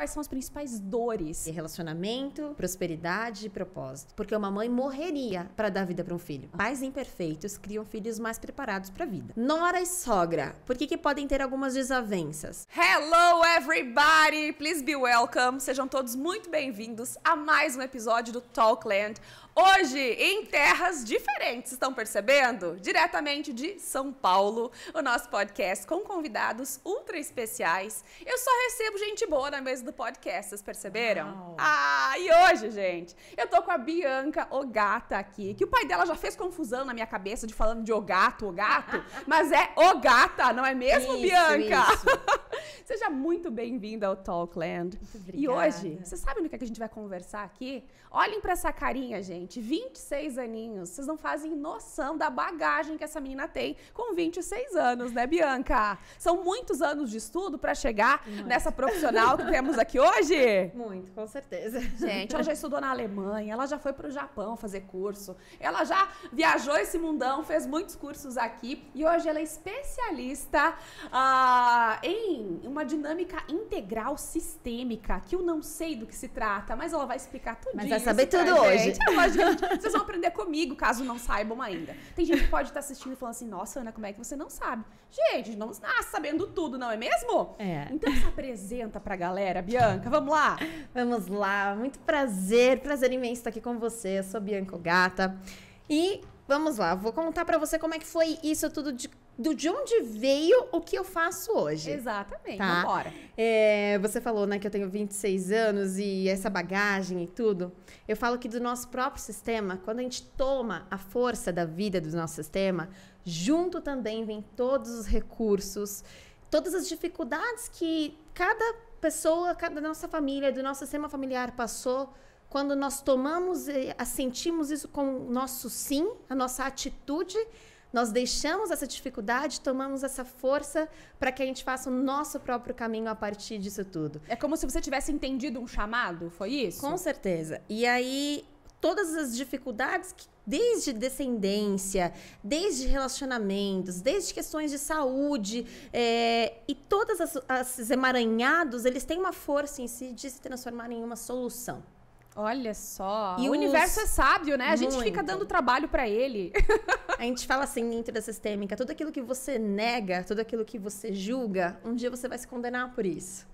Quais são as principais dores? E relacionamento, prosperidade e propósito. Porque uma mãe morreria para dar vida para um filho. Pais imperfeitos criam filhos mais preparados para a vida. Nora e sogra. Por que, que podem ter algumas desavenças? Hello everybody! Please be welcome. Sejam todos muito bem-vindos a mais um episódio do Talkland, Hoje, em terras diferentes, estão percebendo? Diretamente de São Paulo, o nosso podcast com convidados ultra especiais. Eu só recebo gente boa na mesa do podcast, vocês perceberam? Uau. Ah, e hoje, gente, eu tô com a Bianca Ogata aqui, que o pai dela já fez confusão na minha cabeça de falando de Ogato, Ogato, mas é Ogata, não é mesmo, isso, Bianca? Isso. Seja muito bem-vinda ao Talkland. Muito obrigada. E hoje, vocês sabem do que, é que a gente vai conversar aqui? Olhem para essa carinha, gente gente. 26 aninhos. Vocês não fazem noção da bagagem que essa menina tem com 26 anos, né, Bianca? São muitos anos de estudo para chegar Muito. nessa profissional que temos aqui hoje? Muito, com certeza. Gente, ela já estudou na Alemanha, ela já foi para o Japão fazer curso, ela já viajou esse mundão, fez muitos cursos aqui e hoje ela é especialista uh, em uma dinâmica integral sistêmica, que eu não sei do que se trata, mas ela vai explicar tudo. Mas vai saber tudo hoje. Gente. uma gente. Vocês vão aprender comigo, caso não saibam ainda. Tem gente que pode estar assistindo e falando assim, nossa, Ana, como é que você não sabe? Gente, não nasce sabendo tudo, não é mesmo? É. Então se apresenta pra galera, Bianca, vamos lá? Vamos lá, muito prazer, prazer imenso estar aqui com você. Eu sou Bianca Gata. E vamos lá, vou contar para você como é que foi isso tudo de do de onde veio o que eu faço hoje. Exatamente, tá? vambora. É, você falou, né, que eu tenho 26 anos e essa bagagem e tudo. Eu falo que do nosso próprio sistema, quando a gente toma a força da vida do nosso sistema, junto também vem todos os recursos, todas as dificuldades que cada pessoa, cada nossa família, do nosso sistema familiar passou quando nós tomamos, ah, sentimos isso com o nosso sim, a nossa atitude nós deixamos essa dificuldade, tomamos essa força para que a gente faça o nosso próprio caminho a partir disso tudo. É como se você tivesse entendido um chamado, foi isso? Com certeza. E aí, todas as dificuldades que desde descendência, desde relacionamentos, desde questões de saúde é, e todos esses emaranhados, eles têm uma força em si de se transformar em uma solução. Olha só. E o os... universo é sábio, né? A gente Muito. fica dando trabalho para ele. a gente fala assim, da sistêmica, tudo aquilo que você nega, tudo aquilo que você julga, um dia você vai se condenar por isso.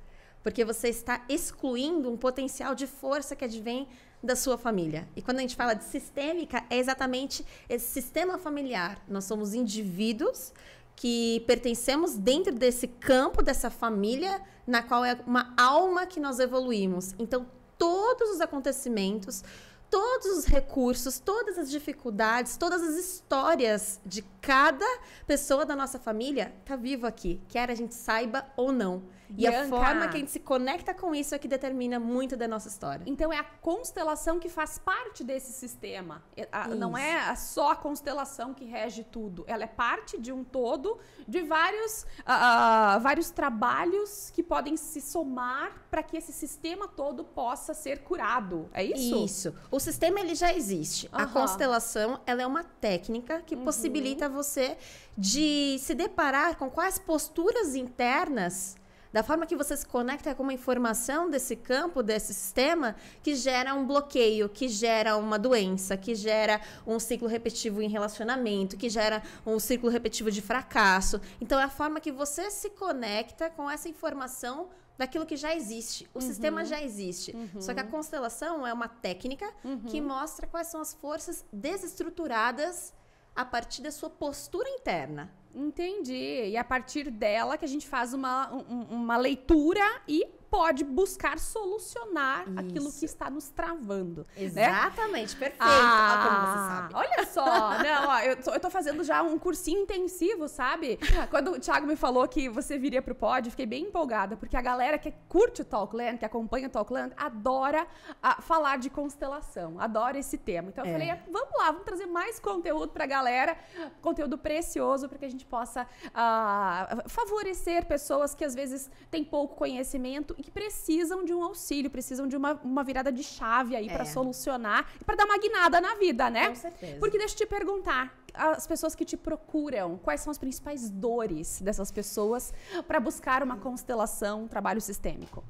Porque você está excluindo um potencial de força que advém da sua família. E quando a gente fala de sistêmica, é exatamente esse sistema familiar. Nós somos indivíduos que pertencemos dentro desse campo, dessa família, na qual é uma alma que nós evoluímos. Então, todos os acontecimentos, todos os recursos, todas as dificuldades, todas as histórias de cada pessoa da nossa família tá vivo aqui, quer a gente saiba ou não. Bianca. E a forma que a gente se conecta com isso é que determina muito da nossa história. Então é a constelação que faz parte desse sistema. É, a, não é só a constelação que rege tudo. Ela é parte de um todo, de vários, uh, vários trabalhos que podem se somar para que esse sistema todo possa ser curado. É isso? Isso. O sistema ele já existe. Uhum. A constelação ela é uma técnica que uhum. possibilita você de se deparar com quais posturas internas da forma que você se conecta com uma informação desse campo, desse sistema, que gera um bloqueio, que gera uma doença, que gera um ciclo repetitivo em relacionamento, que gera um ciclo repetitivo de fracasso. Então, é a forma que você se conecta com essa informação daquilo que já existe. O uhum. sistema já existe. Uhum. Só que a constelação é uma técnica uhum. que mostra quais são as forças desestruturadas a partir da sua postura interna. Entendi. E a partir dela que a gente faz uma, um, uma leitura e pode buscar solucionar Isso. aquilo que está nos travando. Né? Exatamente, né? perfeito. Ah, como você sabe. Olha só, não, né, ó, eu, tô, eu tô fazendo já um cursinho intensivo, sabe? Quando o Thiago me falou que você viria pro pod, fiquei bem empolgada, porque a galera que curte o Talkland, que acompanha o Talkland, adora a, ah, falar de constelação, adora esse tema. Então eu é. falei, vamos lá, vamos trazer mais conteúdo pra galera, conteúdo precioso para que a gente possa ah, favorecer pessoas que às vezes têm pouco conhecimento e que precisam de um auxílio, precisam de uma, uma virada de chave aí é. para solucionar e para dar uma guinada na vida, né? Com certeza. Porque deixa eu te perguntar, as pessoas que te procuram, quais são as principais dores dessas pessoas para buscar uma constelação, um trabalho sistêmico?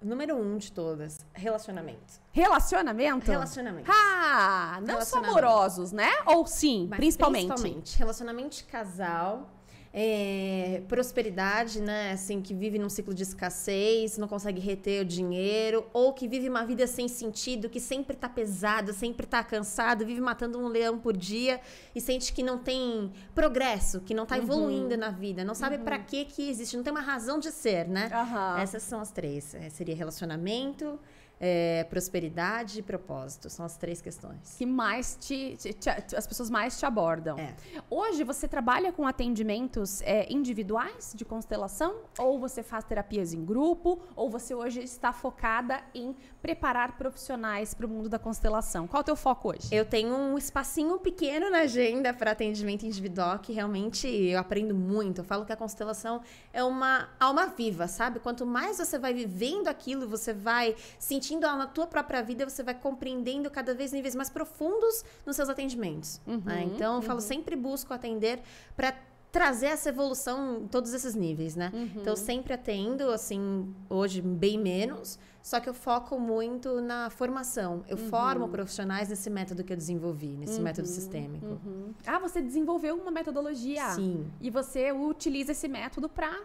Número um de todas, relacionamento. Relacionamento? Relacionamento. Ah, não só amorosos, né? Ou sim, Mas principalmente? Principalmente. Relacionamento de casal, é, prosperidade, né? Assim, que vive num ciclo de escassez, não consegue reter o dinheiro, ou que vive uma vida sem sentido, que sempre tá pesado, sempre tá cansado, vive matando um leão por dia e sente que não tem progresso, que não tá uhum. evoluindo na vida, não sabe uhum. para que que existe, não tem uma razão de ser, né? Uhum. Essas são as três. É, seria relacionamento, é, prosperidade e propósito. São as três questões. Que mais te, te, te as pessoas mais te abordam. É. Hoje você trabalha com atendimentos é, individuais de constelação? Ou você faz terapias em grupo? Ou você hoje está focada em preparar profissionais para o mundo da constelação. Qual é o teu foco hoje? Eu tenho um espacinho pequeno na agenda para atendimento individual que realmente eu aprendo muito. Eu falo que a constelação é uma alma viva, sabe? Quanto mais você vai vivendo aquilo, você vai sentindo na tua própria vida, você vai compreendendo cada vez níveis mais profundos nos seus atendimentos. Uhum, né? Então, eu uhum. falo sempre busco atender para trazer essa evolução em todos esses níveis, né? Uhum. Então, sempre atendo, assim, hoje bem menos. Uhum só que eu foco muito na formação. Eu uhum. formo profissionais nesse método que eu desenvolvi, nesse uhum. método sistêmico. Uhum. Ah, você desenvolveu uma metodologia. Sim. E você utiliza esse método para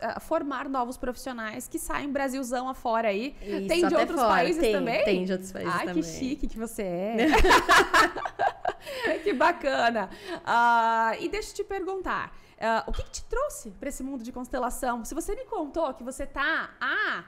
ah, formar novos profissionais que saem Brasilzão afora aí. Isso, tem de outros fora. países tem, também? Tem de outros países Ai, também. Ai, que chique que você é. que bacana. Uh, e deixa eu te perguntar, uh, o que, que te trouxe para esse mundo de constelação? Se você me contou que você tá... Ah,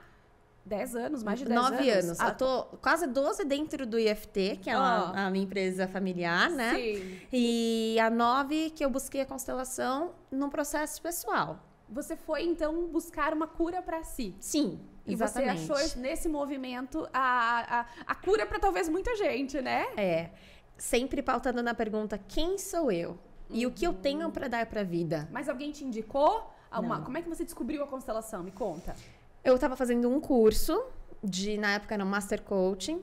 10 anos, mais de 10 anos. 9 anos. Eu tô quase 12 dentro do IFT, que é oh. a, a, minha empresa familiar, né? Sim. E a 9 que eu busquei a constelação num processo pessoal. Você foi, então, buscar uma cura para si. Sim. E exatamente. você achou nesse movimento a, a, a cura para talvez muita gente, né? É. Sempre pautando na pergunta: quem sou eu? E uhum. o que eu tenho para dar para a vida? Mas alguém te indicou? Uma, como é que você descobriu a constelação? Me conta eu estava fazendo um curso de, na época era um Master Coaching,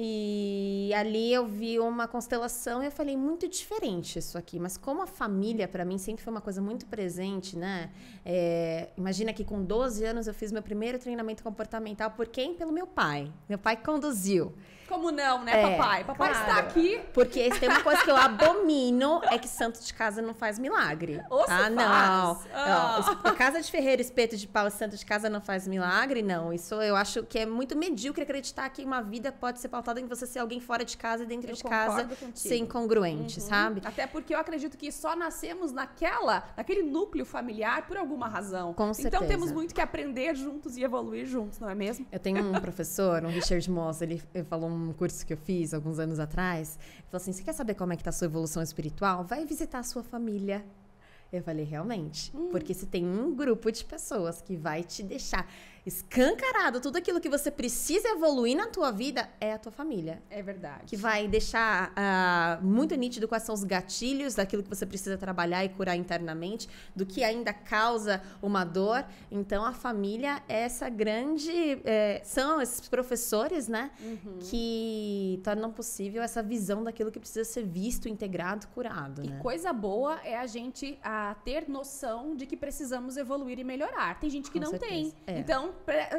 e ali eu vi uma constelação e eu falei muito diferente isso aqui, mas como a família para mim sempre foi uma coisa muito presente, né? É, imagina que com 12 anos eu fiz meu primeiro treinamento comportamental por quem? Pelo meu pai. Meu pai conduziu. Como não, né, é, papai? Papai claro. está aqui. Porque se tem uma coisa que eu abomino é que santo de casa não faz milagre. Ou ah, não. Ah. Casa de ferreiro, espeto de pau, santo de casa não faz milagre, não. Isso eu acho que é muito medíocre acreditar que uma vida pode ser pautada em você ser alguém fora de casa e dentro eu de casa contigo. ser incongruente, uhum. sabe? Até porque eu acredito que só nascemos naquela, naquele núcleo familiar por alguma razão. Com certeza. Então temos muito que aprender juntos e evoluir juntos, não é mesmo? Eu tenho um professor, um Richard Moss, ele falou um um curso que eu fiz alguns anos atrás, falou assim: "Você quer saber como é que tá a sua evolução espiritual? Vai visitar a sua família". Eu falei: "Realmente, hum. porque se tem um grupo de pessoas que vai te deixar escancarado tudo aquilo que você precisa evoluir na tua vida é a tua família. É verdade. Que vai deixar uh, muito nítido quais são os gatilhos daquilo que você precisa trabalhar e curar internamente, do que ainda causa uma dor. Então a família é essa grande. É, são esses professores, né? Uhum. Que tornam possível essa visão daquilo que precisa ser visto, integrado, curado. E né? coisa boa é a gente a ter noção de que precisamos evoluir e melhorar. Tem gente que Com não certeza. tem. É. Então,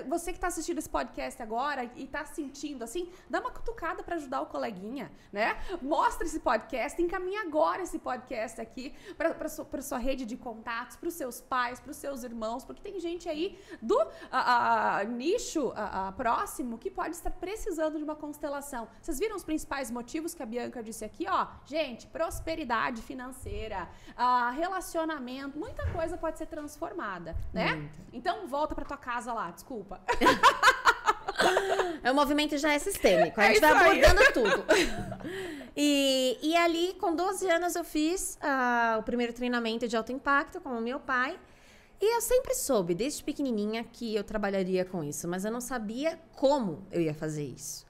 você que está assistindo esse podcast agora e está sentindo assim, dá uma cutucada para ajudar o coleguinha, né? Mostra esse podcast, encaminha agora esse podcast aqui para sua, pra sua rede de contatos, para os seus pais, para os seus irmãos, porque tem gente aí do a, a, nicho a, próximo que pode estar precisando de uma constelação. Vocês viram os principais motivos que a Bianca disse aqui? Ó, gente, prosperidade financeira, ah, relacionamento, muita coisa pode ser transformada, né? Muito. Então volta para tua casa lá, lá, ah, desculpa. É, o movimento já é sistêmico, a é gente é vai abordando aí. tudo. E, e ali, com 12 anos, eu fiz uh, o primeiro treinamento de alto impacto com o meu pai. E eu sempre soube, desde pequenininha, que eu trabalharia com isso, mas eu não sabia como eu ia fazer isso.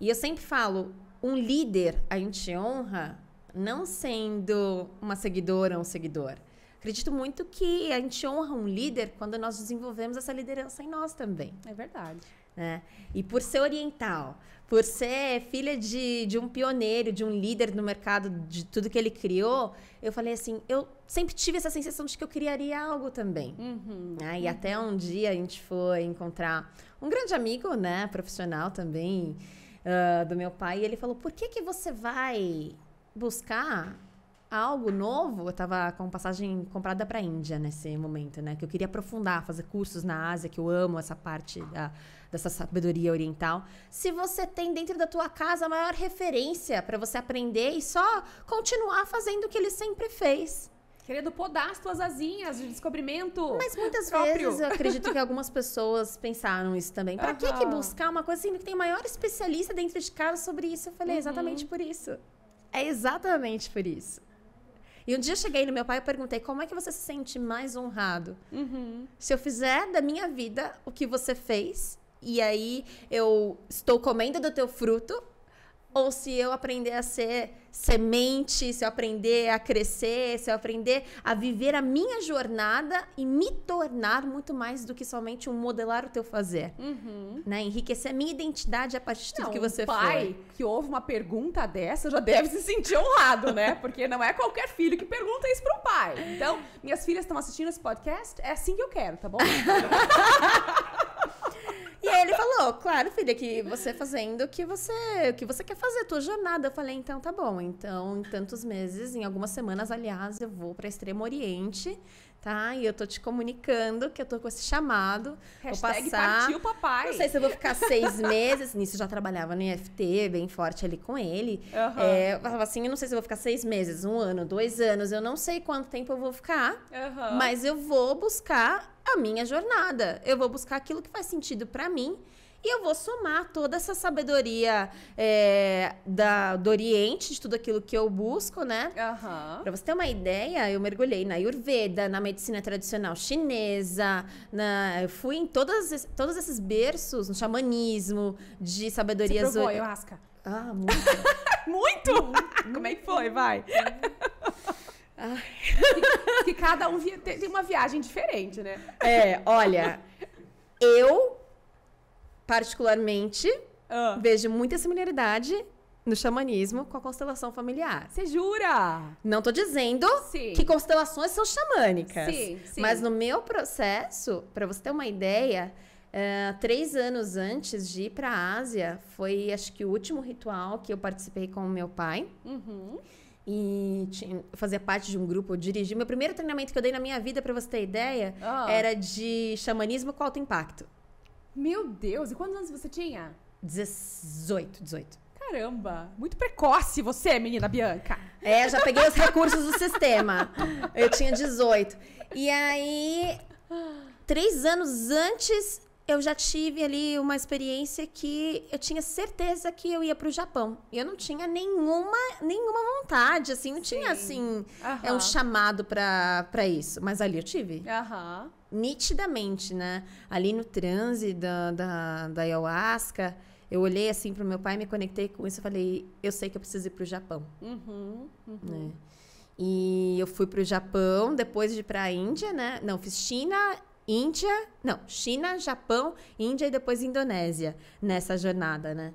E eu sempre falo, um líder a gente honra não sendo uma seguidora ou um seguidor. Acredito muito que a gente honra um líder quando nós desenvolvemos essa liderança em nós também. É verdade. Né? E por ser oriental, por ser filha de, de um pioneiro, de um líder no mercado, de tudo que ele criou, eu falei assim, eu sempre tive essa sensação de que eu criaria algo também. Uhum, né? E uhum. até um dia a gente foi encontrar um grande amigo, né, profissional também, uh, do meu pai, e ele falou, por que que você vai buscar algo novo. Eu estava com passagem comprada para a Índia nesse momento, né? Que eu queria aprofundar, fazer cursos na Ásia, que eu amo essa parte da, dessa sabedoria oriental. Se você tem dentro da tua casa a maior referência para você aprender e só continuar fazendo o que ele sempre fez. Querendo podar as tuas asinhas de descobrimento. Mas muitas próprio. vezes eu acredito que algumas pessoas pensaram isso também. para uhum. que, buscar uma coisa assim que tem o maior especialista dentro de casa sobre isso? Eu falei, uhum. É exatamente por isso. É exatamente por isso. E um dia eu cheguei no meu pai e perguntei: como é que você se sente mais honrado? Uhum. Se eu fizer da minha vida o que você fez, e aí eu estou comendo do teu fruto, ou se eu aprender a ser semente, se eu aprender a crescer, se eu aprender a viver a minha jornada e me tornar muito mais do que somente um modelar o teu fazer. Uhum. Né? Enriquecer a minha identidade a partir de tudo não, que você um pai foi. que ouve uma pergunta dessa já deve se sentir honrado, né? Porque não é qualquer filho que pergunta isso para um pai. Então, minhas filhas estão assistindo esse podcast, é assim que eu quero, tá bom? E aí ele falou, claro, filha, que você fazendo o que você, o que você quer fazer, a tua jornada. Eu falei, então tá bom. Então, em tantos meses, em algumas semanas, aliás, eu vou para Extremo Oriente tá? E eu tô te comunicando que eu tô com esse chamado. Hashtag vou passar. partiu papai. Não sei se eu vou ficar seis meses. Nisso eu já trabalhava no IFT, bem forte ali com ele. Uhum. É, eu falava assim, eu não sei se eu vou ficar seis meses, um ano, dois anos. Eu não sei quanto tempo eu vou ficar. Uhum. Mas eu vou buscar a minha jornada. Eu vou buscar aquilo que faz sentido para mim. E eu vou somar toda essa sabedoria é, da, do Oriente, de tudo aquilo que eu busco, né? Uhum. Para você ter uma ideia, eu mergulhei na Ayurveda, na medicina tradicional chinesa, na, eu fui em todas, todos esses berços, no xamanismo, de sabedorias... Você provou, ayahuasca? Ah, muito. muito? muito? Como é que foi? Vai. que, que, cada um via, tem, tem uma viagem diferente, né? É, olha, eu particularmente, ah. vejo muita similaridade no xamanismo com a constelação familiar. Você jura? Não tô dizendo sim. que constelações são xamânicas. Sim, sim. Mas no meu processo, para você ter uma ideia, uh, três anos antes de ir para a Ásia, foi acho que o último ritual que eu participei com o meu pai. Uhum. E tinha, fazia parte de um grupo, eu dirigi. Meu primeiro treinamento que eu dei na minha vida, para você ter ideia, oh. era de xamanismo com alto impacto. Meu Deus, e quantos anos você tinha? 18, 18. Caramba, muito precoce você, menina Bianca. É, já peguei os recursos do sistema. Eu tinha 18. E aí, três anos antes eu já tive ali uma experiência que eu tinha certeza que eu ia para o Japão. Eu não tinha nenhuma nenhuma vontade, assim, não Sim. tinha assim é um chamado para isso, mas ali eu tive. Uhum. Nitidamente, né? Ali no transe da, da, da ayahuasca, eu olhei assim o meu pai, me conectei com isso e falei: eu sei que eu preciso ir para o Japão. Uhum, uhum, né? E eu fui para o Japão, depois de ir para a Índia, né? Não, fiz China, Índia, não, China, Japão, Índia e depois Indonésia nessa jornada, né?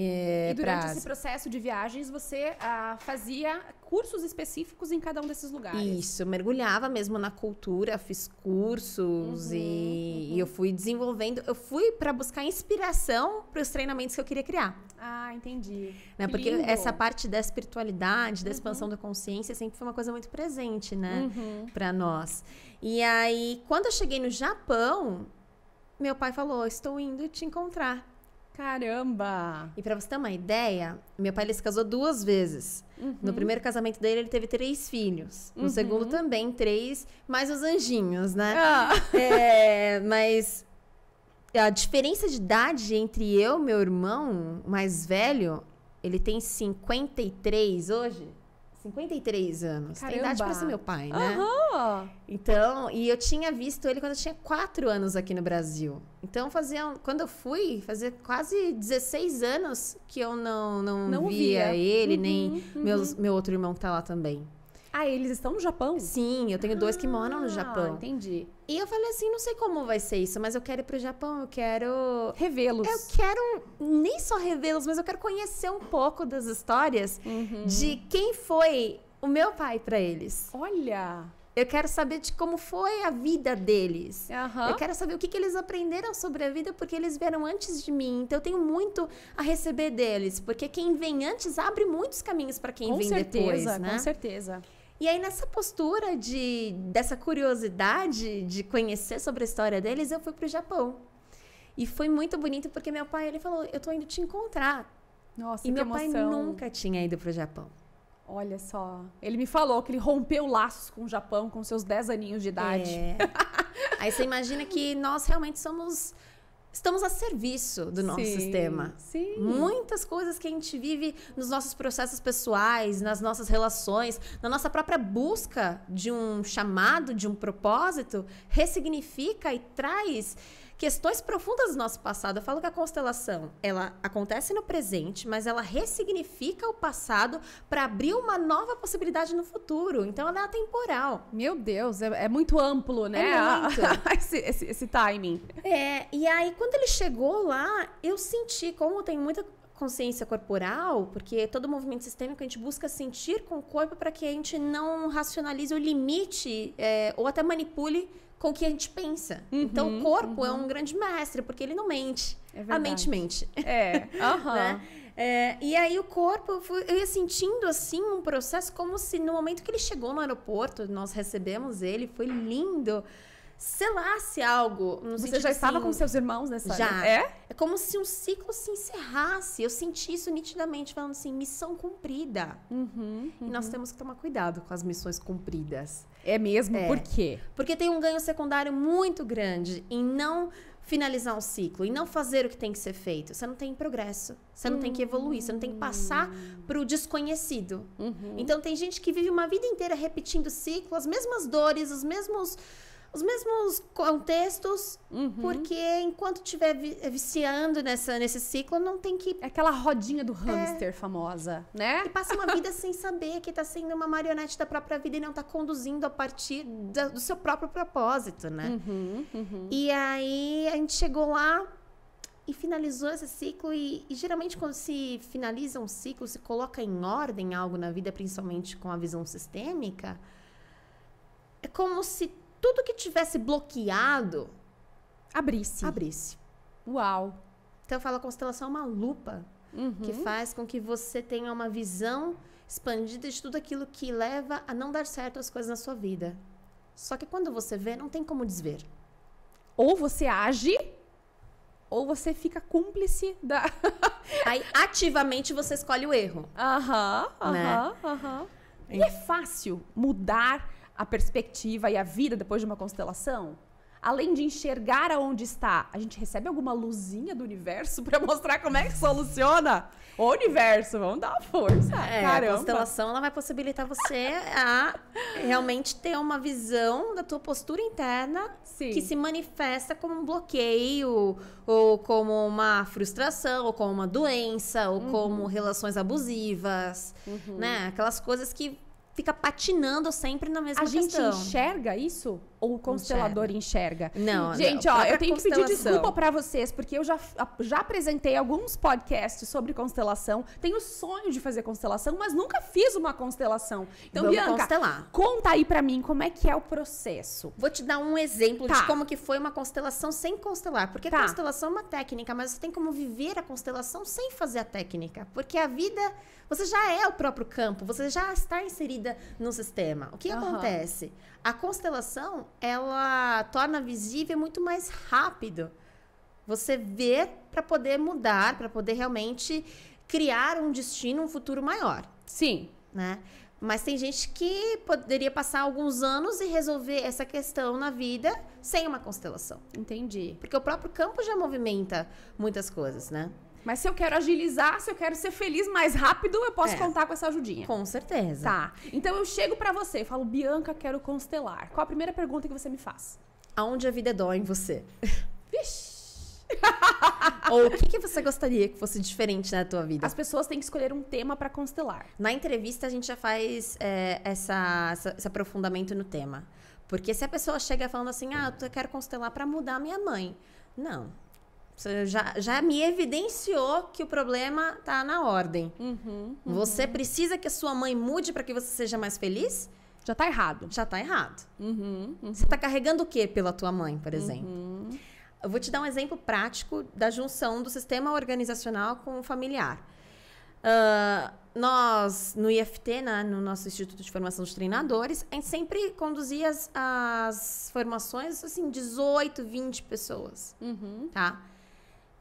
É, e durante pra... esse processo de viagens, você ah, fazia cursos específicos em cada um desses lugares. Isso, mergulhava mesmo na cultura, fiz cursos uhum, e, uhum. e, eu fui desenvolvendo. Eu fui para buscar inspiração para os treinamentos que eu queria criar. Ah, entendi. Né? Porque Lindo. essa parte da espiritualidade, da expansão uhum. da consciência, sempre foi uma coisa muito presente, né, uhum. para nós. E aí, quando eu cheguei no Japão, meu pai falou: Estou indo te encontrar. Caramba! E para você ter uma ideia, meu pai ele se casou duas vezes. Uhum. No primeiro casamento dele, ele teve três filhos. No uhum. segundo, também três, mais os anjinhos, né? Ah. É, mas a diferença de idade entre eu e meu irmão mais velho, ele tem 53 hoje. 53 anos. Caramba. Tem idade para ser meu pai, né? Uhum. Então, e eu tinha visto ele quando eu tinha 4 anos aqui no Brasil. Então, fazia, quando eu fui, fazia quase 16 anos que eu não, não, não via, via, ele, uhum, nem uhum. Meus, meu outro irmão que tá lá também. Ah, eles estão no Japão? Sim, eu tenho ah, dois que moram no ah, Japão. Entendi. E eu falei assim, não sei como vai ser isso, mas eu quero ir pro Japão, eu quero revê-los. Eu quero nem só revê-los, mas eu quero conhecer um pouco das histórias uhum. de quem foi o meu pai para eles. Olha, eu quero saber de como foi a vida deles. Uhum. Eu quero saber o que, que, eles aprenderam sobre a vida, porque eles vieram antes de mim. Então eu tenho muito a receber deles, porque quem vem antes abre muitos caminhos para quem com vem certeza, depois, né? Com certeza. E aí, nessa postura de, dessa curiosidade de conhecer sobre a história deles, eu fui para o Japão. E foi muito bonito porque meu pai, ele falou, eu tô indo te encontrar. Nossa, e meu emoção. pai nunca tinha ido para o Japão. Olha só. Ele me falou que ele rompeu laços com o Japão com seus 10 aninhos de idade. É. aí você imagina que nós realmente somos estamos a serviço do nosso sim, sistema. Sim. Muitas coisas que a gente vive nos nossos processos pessoais, nas nossas relações, na nossa própria busca de um chamado, de um propósito, ressignifica e traz questões profundas do nosso passado. Eu falo que a constelação, ela acontece no presente, mas ela ressignifica o passado para abrir uma nova possibilidade no futuro. Então ela é atemporal. Meu Deus, é, é muito amplo, né? É ah, muito. esse, esse, esse timing. É, e aí quando ele chegou lá, eu senti, como tem muita consciência corporal, porque todo movimento sistêmico a gente busca sentir com o corpo para que a gente não racionalize ou limite é, ou até manipule com o que a gente pensa. Uhum, então, o uhum, corpo é uhum. é um grande mestre, porque ele não mente. É a mente mente. É. Uhum. né? é. e aí, o corpo, eu, fui, eu ia sentindo assim um processo como se no momento que ele chegou no aeroporto, nós recebemos ele, foi lindo selasse algo. Você já estava assim, com seus irmãos nessa Já. Área. É? É como se um ciclo se encerrasse. Eu senti isso nitidamente, falando assim, missão cumprida. Uhum, uhum. E nós uhum. temos que tomar cuidado com as missões cumpridas. É mesmo? É. Por quê? Porque tem um ganho secundário muito grande em não finalizar um ciclo e não fazer o que tem que ser feito. Você não tem progresso, você não tem que evoluir, você não tem que passar hum. para o desconhecido. Uhum. Então tem gente que vive uma vida inteira repetindo ciclos, as mesmas dores, os mesmos os mesmos contextos, uhum. porque enquanto estiver eh, viciando nessa, nesse ciclo, não tem que. é Aquela rodinha do é. hamster é. famosa, né? Que passa uma vida sem saber que está sendo uma marionete da própria vida e não está conduzindo a partir da, do seu próprio propósito, né? Uhum, uhum. E aí a gente chegou lá e finalizou esse ciclo. E, e geralmente, quando se finaliza um ciclo, se coloca em ordem algo na vida, principalmente com a visão sistêmica, é como se tudo que tivesse bloqueado abrisse. Abrisse. Uau. Então eu falo, a constelação é uma lupa uhum. que faz com que você tenha uma visão expandida de tudo aquilo que leva a não dar certo as coisas na sua vida. Só que quando você vê, não tem como desver. Ou você age ou você fica cúmplice da. Aí ativamente você escolhe o erro. Aham, né? aham, aham. E é fácil mudar a perspectiva e a vida depois de uma constelação? Além de enxergar aonde está, a gente recebe alguma luzinha do universo para mostrar como é que soluciona? o universo, vamos dar uma força. É, Caramba. a constelação ela vai possibilitar você a realmente ter uma visão da tua postura interna Sim. que se manifesta como um bloqueio, ou como uma frustração, ou como uma doença, ou uhum. como relações abusivas, uhum. né? Aquelas coisas que fica patinando sempre na mesma a questão. A gente enxerga isso? Ou o constelador enxerga? enxerga? Não, Gente, não. ó, eu tenho que pedir desculpa para vocês, porque eu já, já apresentei alguns podcasts sobre constelação. Tenho sonho de fazer constelação, mas nunca fiz uma constelação. Então, Vamos Bianca, constelar. conta aí para mim como é que é o processo. Vou te dar um exemplo tá. de como que foi uma constelação sem constelar. Porque tá. constelação é uma técnica, mas você tem como viver a constelação sem fazer a técnica. Porque a vida, você já é o próprio campo, você já está inserida inserida no sistema. O que uhum. acontece? A constelação, ela torna visível muito mais rápido. Você vê para poder mudar, para poder realmente criar um destino, um futuro maior. Sim. Né? Mas tem gente que poderia passar alguns anos e resolver essa questão na vida sem uma constelação. Entendi. Porque o próprio campo já movimenta muitas coisas, né? Mas se eu quero agilizar, se eu quero ser feliz mais rápido, eu posso é. contar com essa ajudinha. Com certeza. Tá. Então eu chego para você e falo, Bianca, quero constelar. Qual a primeira pergunta que você me faz? Aonde a vida é dói em você? Vixe! Ou o que, que, você gostaria que fosse diferente na tua vida? As pessoas têm que escolher um tema para constelar. Na entrevista, a gente já faz é, essa, essa, esse aprofundamento no tema. Porque se a pessoa chega falando assim, ah, eu quero constelar para mudar minha mãe. Não, já, já me evidenciou que o problema está na ordem. Uhum, uhum. Você precisa que a sua mãe mude para que você seja mais feliz? Já está errado. Já está errado. Uhum, uhum. você está carregando o que pela tua mãe, por uhum. exemplo? Eu vou te dar um exemplo prático da junção do sistema organizacional com o familiar. Uh, nós, no IFT, na, né, no nosso Instituto de Formação de Treinadores, a gente sempre conduzia as, as formações, assim, 18, 20 pessoas, uhum. tá?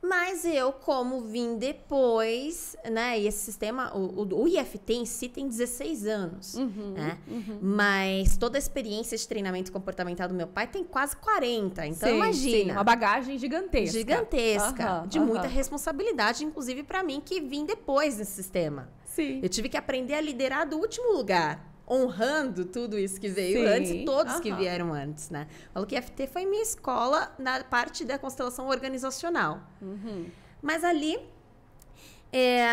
Mas eu, como vim depois, né? E esse sistema, o, o, IFT em si tem 16 anos, uhum, né? Uhum. Mas toda a experiência de treinamento comportamental do meu pai tem quase 40. Então, sim, imagina. Sim, uma bagagem gigantesca. Gigantesca. Uhum, de muita responsabilidade, inclusive para mim, que vim depois desse sistema. Sim. Eu tive que aprender a liderar do último lugar honrando tudo isso que veio Sim. antes e todos uhum. que vieram antes, né? Falou que FT foi minha escola na parte da constelação organizacional. Uhum. Mas ali, é,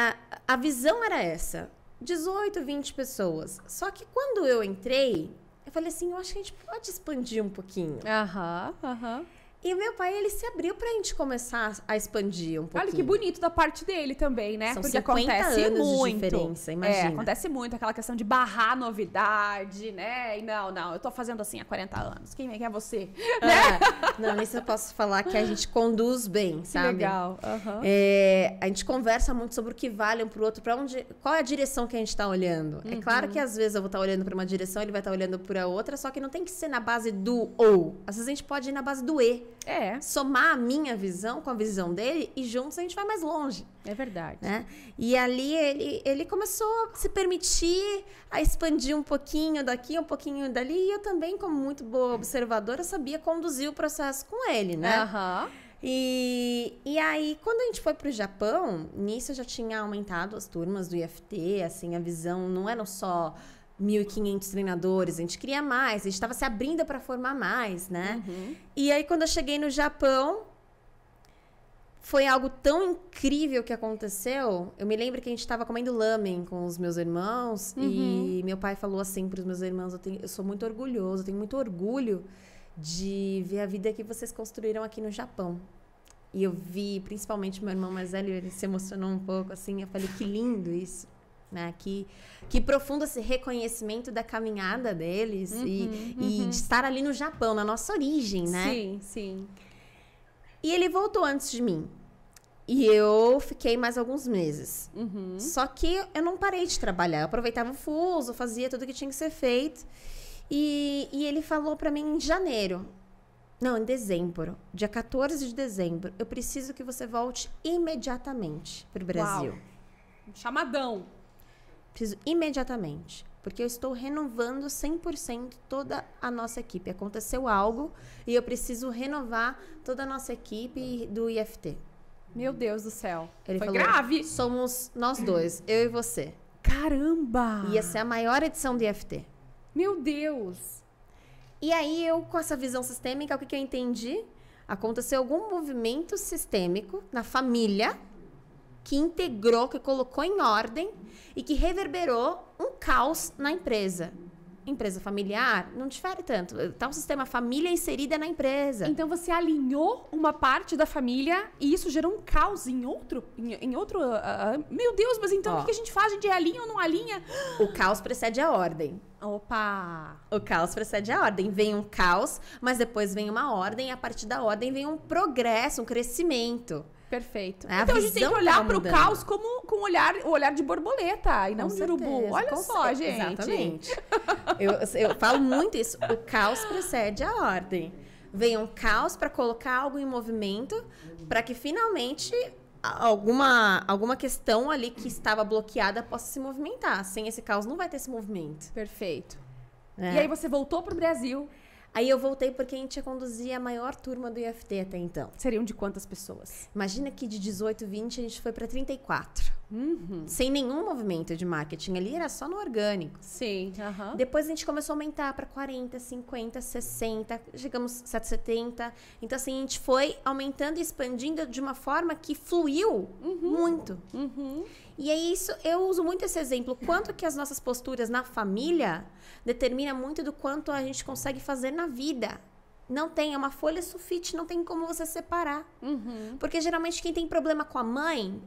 a visão era essa. 18, 20 pessoas. Só que quando eu entrei, eu falei assim, eu acho que a gente pode expandir um pouquinho. Aham, uhum, aham. Uhum. E meu pai, ele se abriu pra gente começar a expandir um pouquinho. Olha que bonito da parte dele também, né? São Porque 50 acontece anos muito. de diferença, é, imagina. É, acontece muito aquela questão de barrar novidade, né? E não, não, eu tô fazendo assim há 40 anos. Quem é é você? Ah, né? Não, isso eu posso falar que a gente conduz bem, sabe? Que legal. Uhum. É, a gente conversa muito sobre o que vale um pro outro, para onde, qual é a direção que a gente tá olhando. Uhum. É claro que uhum. às vezes eu vou estar tá olhando para uma direção, ele vai estar tá olhando para outra, só que não tem que ser na base do ou. Às vezes a gente pode ir na base do e é. somar a minha visão com a visão dele e juntos a gente vai mais longe. É verdade. Né? E ali ele, ele começou a se permitir a expandir um pouquinho daqui, um pouquinho dali. E eu também, como muito boa observadora, sabia conduzir o processo com ele, né? Uhum. E, e aí, quando a gente foi para o Japão, nisso eu já tinha aumentado as turmas do IFT, assim, a visão não era só 1.500 treinadores, a gente queria mais, a gente estava se abrindo para formar mais, né? Uhum. E aí, quando eu cheguei no Japão, foi algo tão incrível que aconteceu. Eu me lembro que a gente estava comendo lamen com os meus irmãos, uhum. e meu pai falou assim para os meus irmãos: eu, tenho, eu sou muito orgulhoso, eu tenho muito orgulho de ver a vida que vocês construíram aqui no Japão. E eu vi, principalmente meu irmão mais velho, ele se emocionou um pouco, assim. Eu falei, que lindo isso né? Que, que profundo esse reconhecimento da caminhada deles uhum, e, uhum. e de estar ali no Japão, na nossa origem, né? Sim, sim. E ele voltou antes de mim. E eu fiquei mais alguns meses. Uhum. Só que eu não parei de trabalhar. Eu aproveitava o fuso, fazia tudo que tinha que ser feito. E, e ele falou para mim em janeiro. Não, em dezembro. Dia 14 de dezembro. Eu preciso que você volte imediatamente pro Brasil. Uau. Um chamadão. Preciso imediatamente, porque eu estou renovando 100% toda a nossa equipe. Aconteceu algo e eu preciso renovar toda a nossa equipe do IFT. Meu Deus do céu. Ele Foi falou, grave. Somos nós dois, eu e você. Caramba! E essa é a maior edição do IFT. Meu Deus! E aí eu, com essa visão sistêmica, o que, que eu entendi? Aconteceu algum movimento sistêmico na família que integrou, que colocou em ordem e que reverberou um caos na empresa. Empresa familiar não difere tanto. Tá um sistema família inserida na empresa. Então você alinhou uma parte da família e isso gerou um caos em outro. Em, em outro. Uh, uh, meu Deus, mas então o que a gente faz? A gente alinha ou não alinha? O caos precede a ordem. Opa! O caos precede a ordem. Vem um caos, mas depois vem uma ordem, e a partir da ordem vem um progresso, um crescimento. Perfeito. É a então a gente tem que olhar tá para o caos como com olhar, o olhar de borboleta e não de urubu. Olha só, gente. Exatamente. eu, eu falo muito isso. O caos precede a ordem. Vem um caos para colocar algo em movimento para que finalmente alguma, alguma questão ali que estava bloqueada possa se movimentar. Sem esse caos não vai ter esse movimento. Perfeito. É. E aí você voltou pro Brasil. Aí eu voltei porque a gente ia conduzir a maior turma do IFT até então. Seriam de quantas pessoas? Imagina que de 18, 20 a gente foi para 34. Uhum. Sem nenhum movimento de marketing ali, era só no orgânico. Sim. Uhum. Depois a gente começou a aumentar para 40, 50, 60, chegamos 770. Então, assim, a gente foi aumentando e expandindo de uma forma que fluiu uhum. muito. Uhum. E é isso, eu uso muito esse exemplo. Quanto que as nossas posturas na família determina muito do quanto a gente consegue fazer na vida não tem, é uma folha sufite, não tem como você separar. Uhum. Porque geralmente quem tem problema com a mãe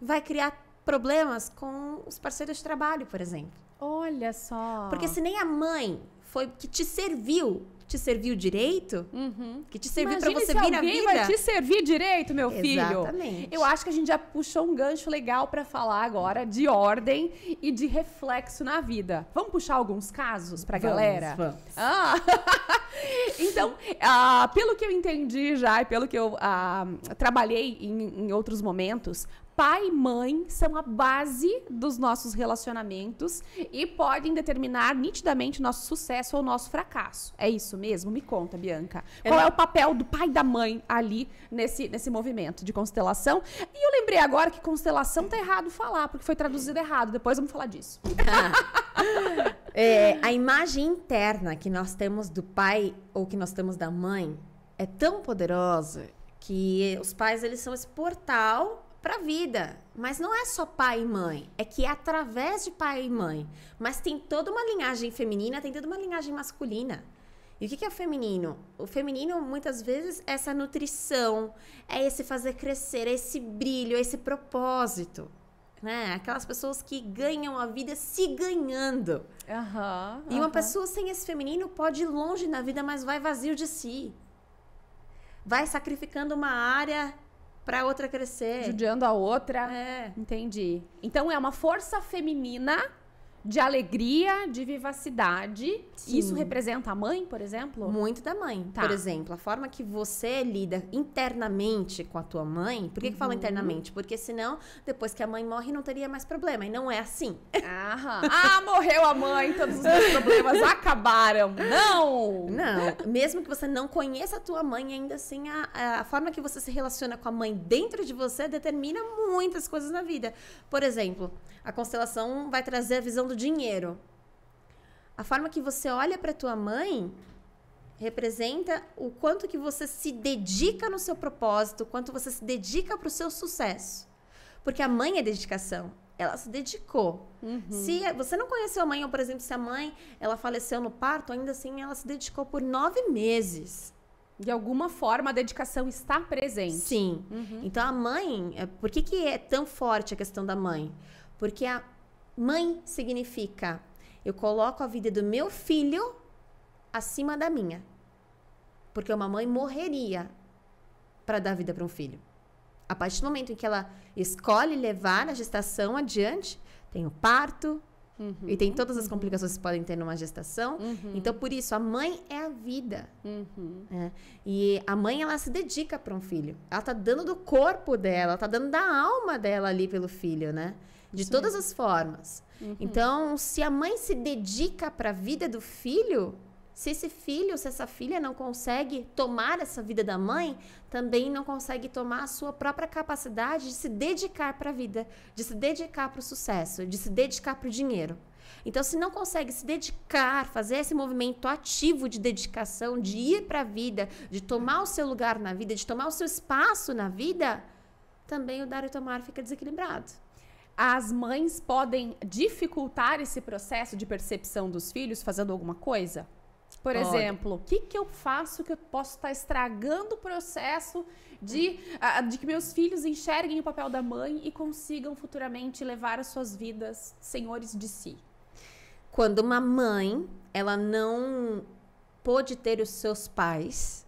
vai criar problemas com os parceiros de trabalho, por exemplo. Olha só. Porque se nem a mãe foi que te serviu, te serviu direito, uhum. que te serviu para você vir na vida. vai te servir direito, meu Exatamente. filho. Exatamente. Eu acho que a gente já puxou um gancho legal para falar agora de ordem e de reflexo na vida. Vamos puxar alguns casos para galera? Vamos. Ah. Então, ah, pelo que eu entendi já e pelo que eu ah, trabalhei em, em outros momentos, pai e mãe são a base dos nossos relacionamentos e podem determinar nitidamente o nosso sucesso ou o nosso fracasso. É isso mesmo? Me conta, Bianca. É Qual é, é o papel do pai e da mãe ali nesse, nesse movimento de constelação? E eu lembrei agora que constelação tá errado falar, porque foi traduzido errado. Depois vamos falar disso. É, a imagem interna que nós temos do pai ou que nós temos da mãe é tão poderosa que os pais eles são esse portal para a vida. Mas não é só pai e mãe, é que é através de pai e mãe. Mas tem toda uma linhagem feminina, tem toda uma linhagem masculina. E o que, que é o feminino? O feminino, muitas vezes, é essa nutrição, é esse fazer crescer, é esse brilho, é esse propósito né? Aquelas pessoas que ganham a vida se ganhando. Uhum, e uma pessoa sem esse feminino pode ir longe na vida, mas vai vazio de si. Vai sacrificando uma área para outra crescer. Judiando a outra. É. Entendi. Então é uma força feminina de alegria, de vivacidade. Sim. Isso representa a mãe, por exemplo? Muito da mãe. Tá. Por exemplo, a forma que você lida internamente com a tua mãe. Por que, uhum. que fala uhum. internamente? Porque senão, depois que a mãe morre, não teria mais problema. E não é assim. Aham. ah, morreu a mãe, todos os meus problemas acabaram. Não! Não. Mesmo que você não conheça a tua mãe, ainda assim, a, a forma que você se relaciona com a mãe dentro de você determina muitas coisas na vida. Por exemplo, a constelação vai trazer a visão do dinheiro. A forma que você olha para tua mãe representa o quanto que você se dedica no seu propósito, quanto você se dedica para o seu sucesso. Porque a mãe é dedicação. Ela se dedicou. Uhum. Se você não conheceu a mãe, ou por exemplo, se a mãe ela faleceu no parto, ainda assim ela se dedicou por nove meses. De alguma forma, a dedicação está presente. Sim. Uhum. Então, a mãe... É, por que, que é tão forte a questão da mãe? Porque a mãe significa eu coloco a vida do meu filho acima da minha. Porque uma mãe morreria para dar vida para um filho. A partir do momento em que ela escolhe levar a gestação adiante, tem o parto, Uhum, e tem todas as complicações que podem ter numa gestação. Uhum. Então, por isso, a mãe é a vida. Uhum. É. E a mãe, ela se dedica para um filho. Ela tá dando do corpo dela, tá dando da alma dela ali pelo filho, né? De Sim. todas as formas. Uhum. Então, se a mãe se dedica para a vida do filho, se esse filho, se essa filha não consegue tomar essa vida da mãe, também não consegue tomar a sua própria capacidade de se dedicar para a vida, de se dedicar para o sucesso, de se dedicar para o dinheiro. Então, se não consegue se dedicar, fazer esse movimento ativo de dedicação, de ir para a vida, de tomar o seu lugar na vida, de tomar o seu espaço na vida, também o dar e tomar fica desequilibrado as mães podem dificultar esse processo de percepção dos filhos fazendo alguma coisa? Por exemplo, o que, que eu faço que eu posso estar tá estragando o processo de, de que meus filhos enxerguem o papel da mãe e consigam futuramente levar as suas vidas senhores de si? Quando uma mãe, ela não pôde ter os seus pais,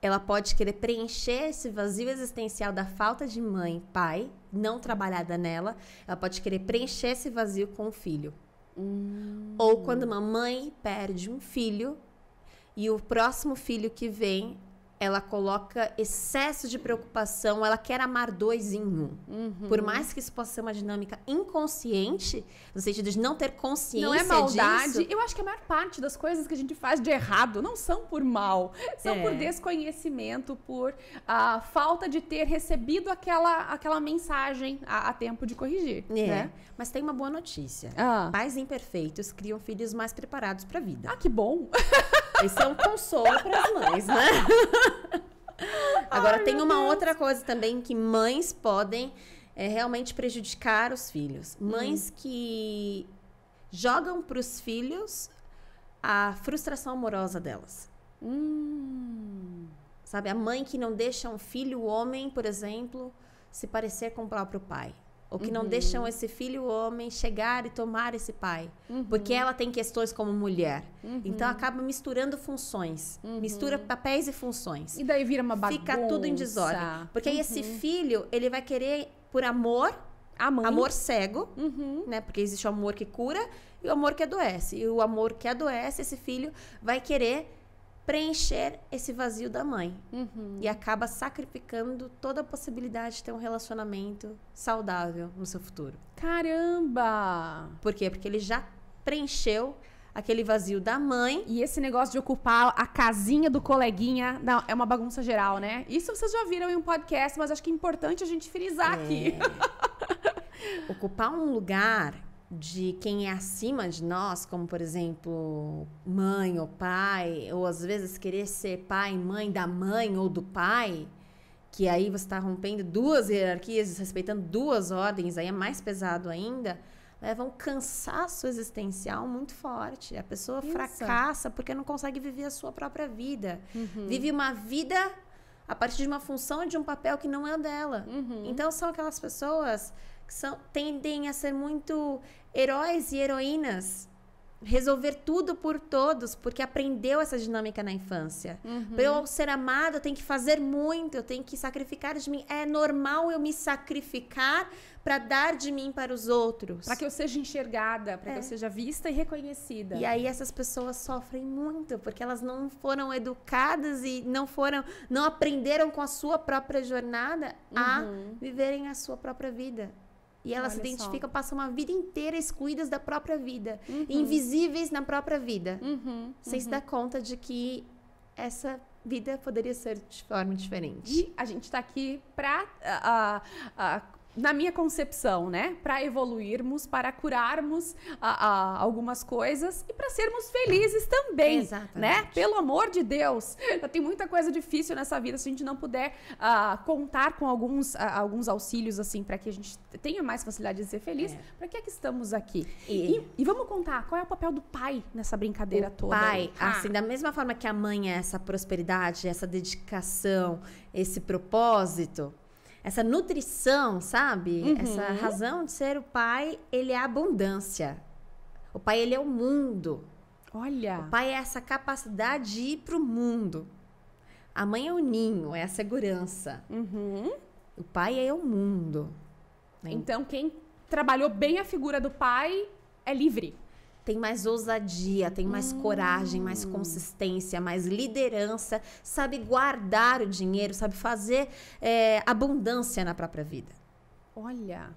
ela pode querer preencher esse vazio existencial da falta de mãe, pai, não trabalhada nela, ela pode querer preencher esse vazio com o filho. Hum. Ou quando uma mãe perde um filho e o próximo filho que vem ela coloca excesso de preocupação, ela quer amar dois em um. Uhum. Por mais que isso possa ser uma dinâmica inconsciente, no sentido de não ter consciência disso Não é maldade. Disso. Eu acho que a maior parte das coisas que a gente faz de errado não são por mal, são é. por desconhecimento, por a ah, falta de ter recebido aquela, aquela mensagem a, a tempo de corrigir. É. Né? Mas tem uma boa notícia. Ah. Pais imperfeitos criam filhos mais preparados para a vida. Ah, que bom! Esse é um consolo para as mães, né? Agora, Ai, tem uma outra coisa também que mães podem é, realmente prejudicar os filhos. Hum. Mães hum. que jogam para os filhos a frustração amorosa delas. Hum. Sabe, a mãe que não deixa um filho homem, por exemplo, se parecer com o próprio pai ou que uhum. não deixam uhum. esse filho homem chegar e tomar esse pai, uhum. porque ela tem questões como mulher. Uhum. Então acaba misturando funções, uhum. mistura papéis e funções. E daí vira uma bagunça. Fica tudo em desordem, porque aí esse uhum. filho, ele vai querer por amor, amor cego, né? Porque existe o amor que cura e o amor que adoece. E o amor que adoece, esse filho vai querer preencher esse vazio da mãe. Uhum. E acaba sacrificando toda a possibilidade de ter um relacionamento saudável no seu futuro. Caramba! Por quê? Porque ele já preencheu aquele vazio da mãe. E esse negócio de ocupar a casinha do coleguinha, não, é uma bagunça geral, né? Isso vocês já viram em um podcast, mas acho que é importante a gente frisar é. aqui. ocupar um lugar de quem é acima de nós, como por exemplo, mãe ou pai, ou às vezes querer ser pai, mãe da mãe ou do pai, que aí você está rompendo duas hierarquias, desrespeitando duas ordens, aí é mais pesado ainda, leva um cansaço existencial muito forte. A pessoa Isso. fracassa porque não consegue viver a sua própria vida. Uhum. Vive uma vida a partir de uma função e de um papel que não é dela. Uhum. Então são aquelas pessoas que são, tendem a ser muito heróis e heroínas. Resolver tudo por todos, porque aprendeu essa dinâmica na infância. Uhum. Para eu ser amado, eu tenho que fazer muito, eu tenho que sacrificar de mim. É normal eu me sacrificar para dar de mim para os outros. Para que eu seja enxergada, para é. que eu é. seja vista e reconhecida. E aí essas pessoas sofrem muito, porque elas não foram educadas e não foram, não aprenderam com a sua própria jornada uhum. a viverem a sua própria vida, e elas Olha se identificam, só. passam uma vida inteira excluídas da própria vida, uhum. invisíveis na própria vida, uhum. sem uhum. se dar conta de que essa vida poderia ser de forma diferente. E a gente está aqui para uh, ah, uh, ah, uh, ah, na minha concepção, né? Para evoluirmos, para curarmos a, a, algumas coisas e para sermos felizes também, Exatamente. né? Pelo amor de Deus, tem muita coisa difícil nessa vida se a gente não puder uh, contar com alguns, uh, alguns auxílios assim para que a gente tenha mais facilidade de ser feliz. É. Para que é que estamos aqui? E... E, e, vamos contar qual é o papel do pai nessa brincadeira o toda. Pai, ah. assim, da mesma forma que a mãe é essa prosperidade, essa dedicação, esse propósito essa nutrição, sabe? Uhum. Essa razão de ser o pai, ele é a abundância. O pai, ele é o mundo. Olha. O pai é essa capacidade de ir pro mundo. A mãe é o ninho, é a segurança. Uhum. O pai é o mundo. Né? Então, quem trabalhou bem a figura do pai é livre tem mais ousadia, tem mais hum. coragem, mais hum. consistência, mais liderança, sabe guardar o dinheiro, sabe fazer é, abundância na própria vida. Olha,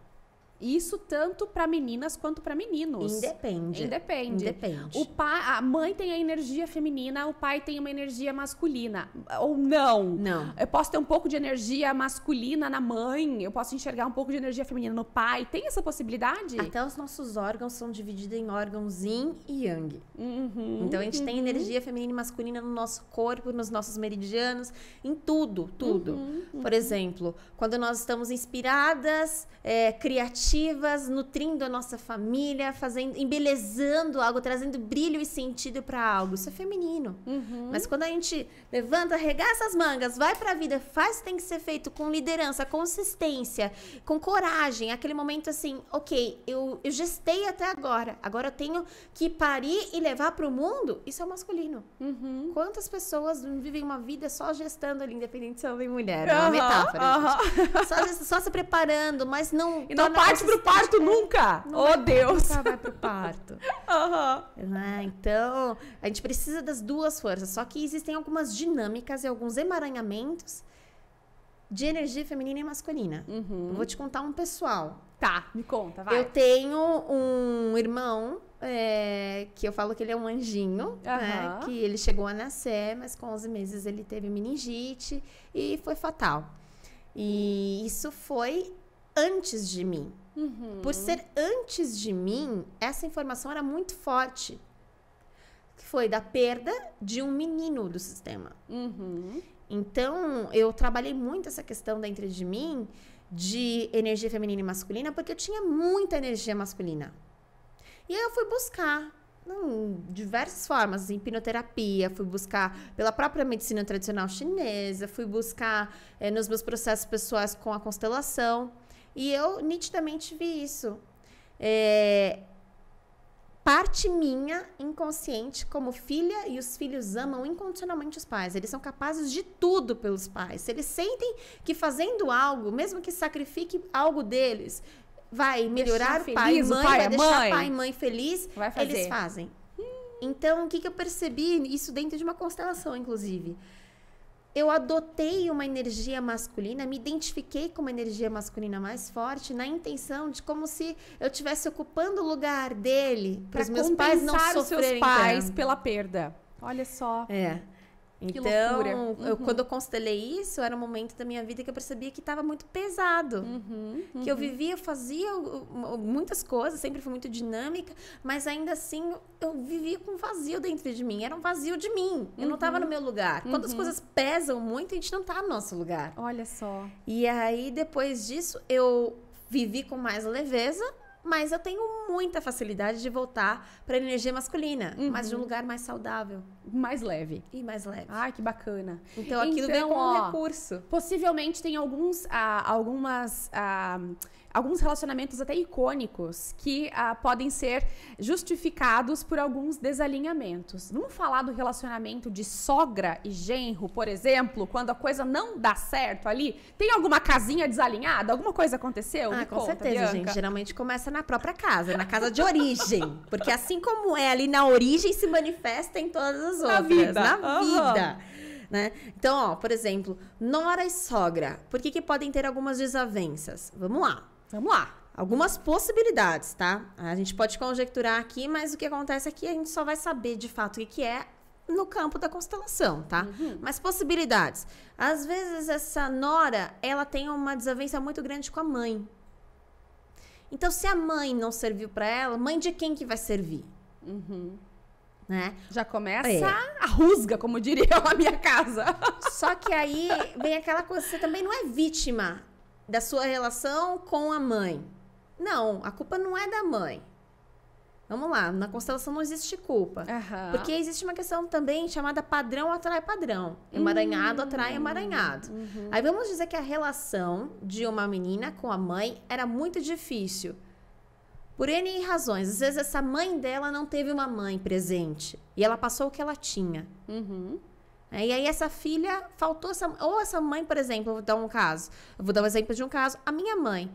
isso tanto para meninas quanto para meninos. Independe. Independe. Independe. O pai, a mãe tem a energia feminina, o pai tem uma energia masculina. Ou não. Não. Eu posso ter um pouco de energia masculina na mãe, eu posso enxergar um pouco de energia feminina no pai. Tem essa possibilidade? Até os nossos órgãos são divididos em órgãos yin e yang. Uhum, então a gente uhum. tem energia feminina e masculina no nosso corpo, nos nossos meridianos, em tudo, tudo. Uhum, Por uhum. exemplo, quando nós estamos inspiradas, é, criativas, nutrindo a nossa família, fazendo, embelezando algo, trazendo brilho e sentido para algo. Isso é feminino. Uhum. Mas quando a gente levanta, arregaça as mangas, vai para a vida, faz o que tem que ser feito com liderança, consistência, com coragem, aquele momento assim, ok, eu, eu gestei até agora, agora eu tenho que parir e levar para o mundo. Isso é o masculino. Uhum. Quantas pessoas vivem uma vida só gestando ali, independente se é homem ou mulher? É uma metáfora. Só, só se preparando, mas não. E não parte parte pro parto nunca! Não oh, vai, Deus! Nunca vai pro parto. uhum. ah, então, a gente precisa das duas forças. Só que existem algumas dinâmicas e alguns emaranhamentos de energia feminina e masculina. Uhum. Eu vou te contar um pessoal. Tá, me conta, vai. Eu tenho um irmão é, que eu falo que ele é um anjinho, uhum. né, que ele chegou a nascer, mas com 11 meses ele teve meningite e foi fatal. E isso foi antes de mim. Uhum. Por ser antes de mim, essa informação era muito forte. foi da perda de um menino do sistema. Uhum. Então, eu trabalhei muito essa questão dentro de mim de energia feminina e masculina, porque eu tinha muita energia masculina. E aí eu fui buscar em hum, diversas formas, em hipnoterapia, fui buscar pela própria medicina tradicional chinesa, fui buscar é, nos meus processos pessoais com a constelação. E eu nitidamente vi isso. É, parte minha inconsciente como filha e os filhos amam incondicionalmente os pais. Eles são capazes de tudo pelos pais. Eles sentem que fazendo algo, mesmo que sacrifique algo deles, vai melhorar o pai e mãe, pai, vai deixar mãe. pai e mãe feliz, eles fazem. Então, o que, que eu percebi? Isso dentro de uma constelação, inclusive eu adotei uma energia masculina, me identifiquei com uma energia masculina mais forte, na intenção de como se eu estivesse ocupando o lugar dele para os meus pais não sofrerem. seus pais pela perda. Olha só. É. Então, eu, uhum. quando eu constelei isso, era um momento da minha vida que eu percebia que estava muito pesado. Uhum, uhum. Que eu vivia, eu fazia muitas coisas, sempre fui muito dinâmica, mas ainda assim eu vivia com um vazio dentro de mim. Era um vazio de mim. Eu não estava no uhum. meu lugar. Quando as uhum. coisas pesam muito, a gente não está no nosso lugar. Olha só. E aí, depois disso, eu vivi com mais leveza mas eu tenho muita facilidade de voltar para energia masculina, uhum. mas de um lugar mais saudável. Mais leve. E mais leve. Ah, que bacana. Então aquilo então, vem como ó, um recurso. Possivelmente tem alguns, ah, algumas. Ah, alguns relacionamentos até icônicos que ah, podem ser justificados por alguns desalinhamentos. Vamos falar do relacionamento de sogra e genro, por exemplo, quando a coisa não dá certo ali? Tem alguma casinha desalinhada? Alguma coisa aconteceu? Ah, Me com conta, certeza, Bianca. gente. Geralmente começa na própria casa, na casa de origem. Porque assim como é ali na origem, se manifesta em todas as outras. na Vida. Na uhum. vida. Né? Então, ó, por exemplo, nora e sogra. Por que, que podem ter algumas desavenças? Vamos lá. Vamos lá. Algumas possibilidades, tá? A gente pode conjecturar aqui, mas o que acontece aqui é a gente só vai saber de fato o que é no campo da constelação, tá? Uhum. Mas possibilidades. Às vezes essa nora, ela tem uma desavença muito grande com a mãe. Então, se a mãe não serviu para ela, mãe de quem que vai servir? Uhum. Né? Já começa é. a rusga, como diria a minha casa. Só que aí vem aquela coisa, você também não é vítima da sua relação com a mãe. Não, a culpa não é da mãe. Vamos lá, na constelação não existe culpa. Uhum. Porque existe uma questão também chamada padrão atrai padrão. Emaranhado uhum. atrai emaranhado. Uhum. Aí vamos dizer que a relação de uma menina com a mãe era muito difícil. Por N razões. Às vezes essa mãe dela não teve uma mãe presente. E ela passou o que ela tinha. Uhum. Né? E aí essa filha faltou essa, ou essa mãe, por exemplo, vou dar um caso, eu vou dar um exemplo de um caso, a minha mãe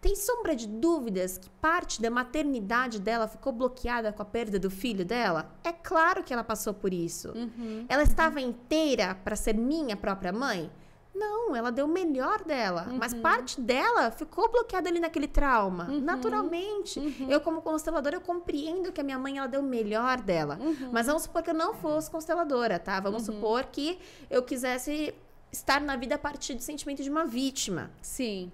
tem sombra de dúvidas que parte da maternidade dela ficou bloqueada com a perda do filho dela? É claro que ela passou por isso. Uhum, ela estava inteira para ser minha própria mãe? Não, ela deu o melhor dela. Uhum. Mas parte dela ficou bloqueada ali naquele trauma. Uhum. Naturalmente. Uhum. Eu, como consteladora, eu compreendo que a minha mãe ela deu o melhor dela. Uhum. Mas vamos supor que eu não fosse consteladora, tá? Vamos uhum. supor que eu quisesse estar na vida a partir do sentimento de uma vítima. Sim.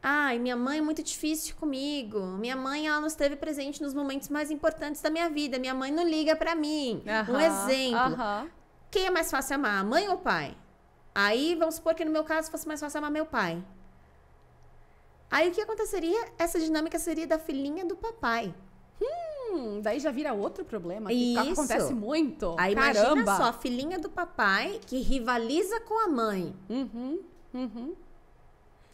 Ai, minha mãe é muito difícil comigo. Minha mãe, ela não esteve presente nos momentos mais importantes da minha vida. Minha mãe não liga para mim. um exemplo. Quem é mais fácil amar, a mãe ou o pai? Aí, vamos supor que no meu caso fosse mais fácil amar meu pai. Aí o que aconteceria? Essa dinâmica seria da filhinha do papai. Hum, daí já vira outro problema. Que Isso. acontece muito. Aí Caramba. imagina só, filhinha do papai que rivaliza com a mãe. Uhum, uhum.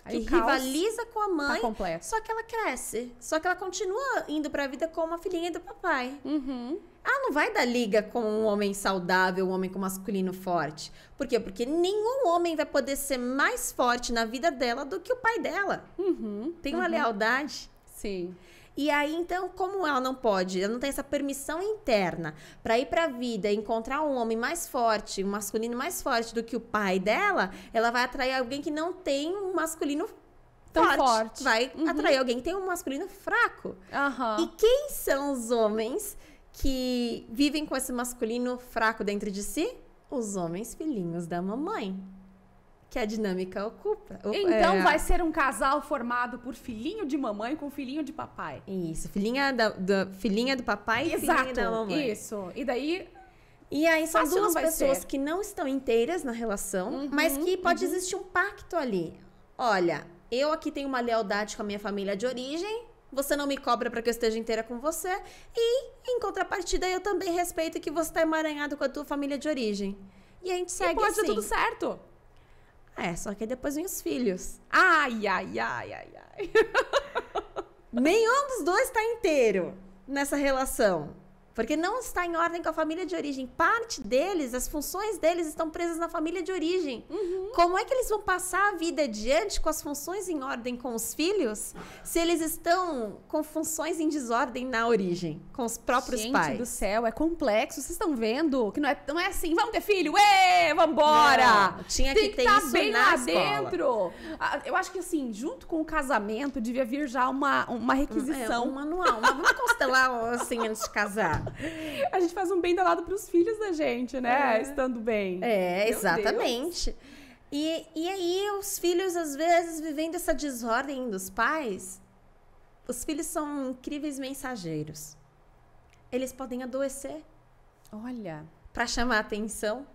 que rivaliza com a tá mãe. Tá completo. Só que ela cresce. Só que ela continua indo pra vida como a filhinha do papai. Uhum. Ah, não vai dar liga com um homem saudável, um homem com masculino forte. Por quê? Porque nenhum homem vai poder ser mais forte na vida dela do que o pai dela. Uhum, tem uma uhum. lealdade. Sim. E aí, então, como ela não pode, ela não tem essa permissão interna para ir para a vida, encontrar um homem mais forte, um masculino mais forte do que o pai dela, ela vai atrair alguém que não tem um masculino tão forte. forte. Vai uhum. atrair alguém que tem um masculino fraco. Uhum. E quem são os homens que vivem com esse masculino fraco dentro de si? Os homens filhinhos da mamãe. Que a dinâmica ocupa. Então é... vai ser um casal formado por filhinho de mamãe com filhinho de papai. Isso, filhinha, da, da filhinha do papai Exato, e filhinha da mamãe. Isso. E daí e aí são duas pessoas ser. que não estão inteiras na relação, uhum, mas que pode uhum. existir um pacto ali. Olha, eu aqui tenho uma lealdade com a minha família de origem, você não me cobra para que eu esteja inteira com você. E, em contrapartida, eu também respeito que você está é emaranhado com a tua família de origem. E a gente segue e pode assim. tudo certo. Ah, é, só que é depois vem os filhos. Ai, ai, ai, ai, ai. Nenhum dos dois está inteiro nessa relação. Porque não está em ordem com a família de origem. Parte deles, as funções deles estão presas na família de origem. Uhum. Como é que eles vão passar a vida adiante com as funções em ordem com os filhos, se eles estão com funções em desordem na origem, com os próprios Gente pais? Gente do céu, é complexo. Vocês estão vendo que não é, não é assim, vamos ter filho, ê, vambora! Não, tinha que, Tem que ter tá isso bem na lá escola. dentro. Ah, eu acho que assim, junto com o casamento, devia vir já uma, uma requisição. É, um manual, uma, vamos constelar assim antes de casar. a gente faz um bem danado pros filhos da gente, né? É. Estando bem. É, Meu exatamente. E, e aí, os filhos, às vezes, vivendo essa desordem dos pais, os filhos são incríveis mensageiros. Eles podem adoecer. Olha. Para chamar atenção.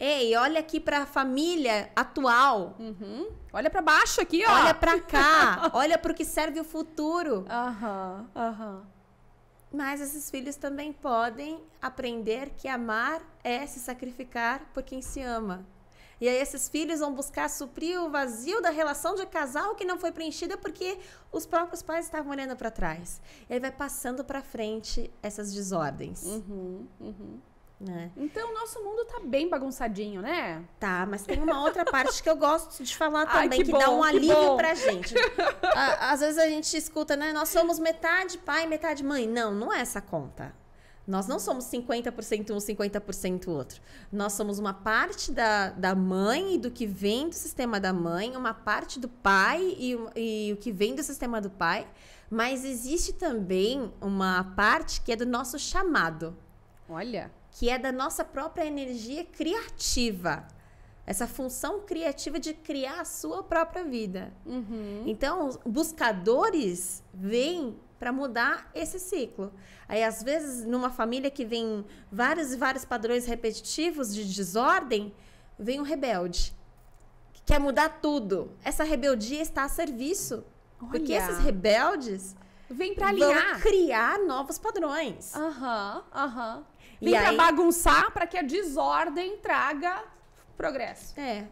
Ei, olha aqui para a família atual. Uhum. Olha para baixo aqui, ó. Olha para cá. olha para o que serve o futuro. Aham, uhum, aham. Uhum. Mas esses filhos também podem aprender que amar é se sacrificar por quem se ama. E aí esses filhos vão buscar suprir o vazio da relação de casal que não foi preenchida porque os próprios pais estavam olhando para trás. E aí vai passando para frente essas desordens. Uhum, uhum. É. Então o nosso mundo tá bem bagunçadinho, né? Tá, mas tem uma outra parte que eu gosto de falar ah, também, Ai, que, que bom, dá um alívio bom. pra gente. à, às vezes a gente escuta, né? Nós somos metade pai, metade mãe. Não, não é essa conta. Nós não somos 50% um, 50% outro. Nós somos uma parte da, da mãe e do que vem do sistema da mãe, uma parte do pai e, e o que vem do sistema do pai. Mas existe também uma parte que é do nosso chamado. Olha que é da nossa própria energia criativa. Essa função criativa de criar a sua própria vida. Uhum. Então, buscadores vêm para mudar esse ciclo. Aí, às vezes, numa família que vem vários e vários padrões repetitivos de desordem, vem um rebelde que quer mudar tudo. Essa rebeldia está a serviço. Olha. Porque esses rebeldes vêm para alinhar. Vão criar novos padrões. Aham, uhum, aham. Uhum. Vem e pra aí... bagunçar para que a desordem traga progresso. É.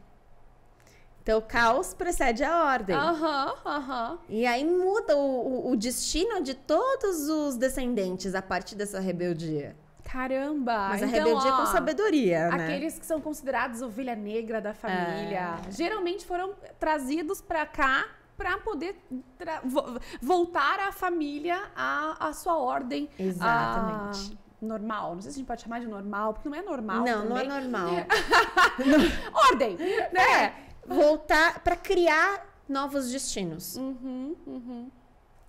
Então, o caos precede a ordem. Aham, uhum, aham. Uhum. E aí muda o, o, o destino de todos os descendentes a partir dessa rebeldia. Caramba! Mas a então, rebeldia é ó, com sabedoria, né? Aqueles que são considerados ovelha negra da família, é. geralmente foram trazidos para cá para poder voltar a família, à, a sua ordem. Exatamente. À normal. Não sei se a gente pode chamar de normal, porque não é normal. Não, também. não é normal. Ordem, né? É, voltar para criar novos destinos. Uhum, uhum.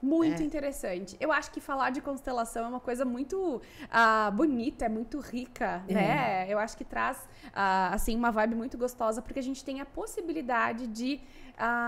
Muito é. interessante. Eu acho que falar de constelação é uma coisa muito uh, bonita, é muito rica, é. né? Eu acho que traz, uh, assim, uma vibe muito gostosa, porque a gente tem a possibilidade de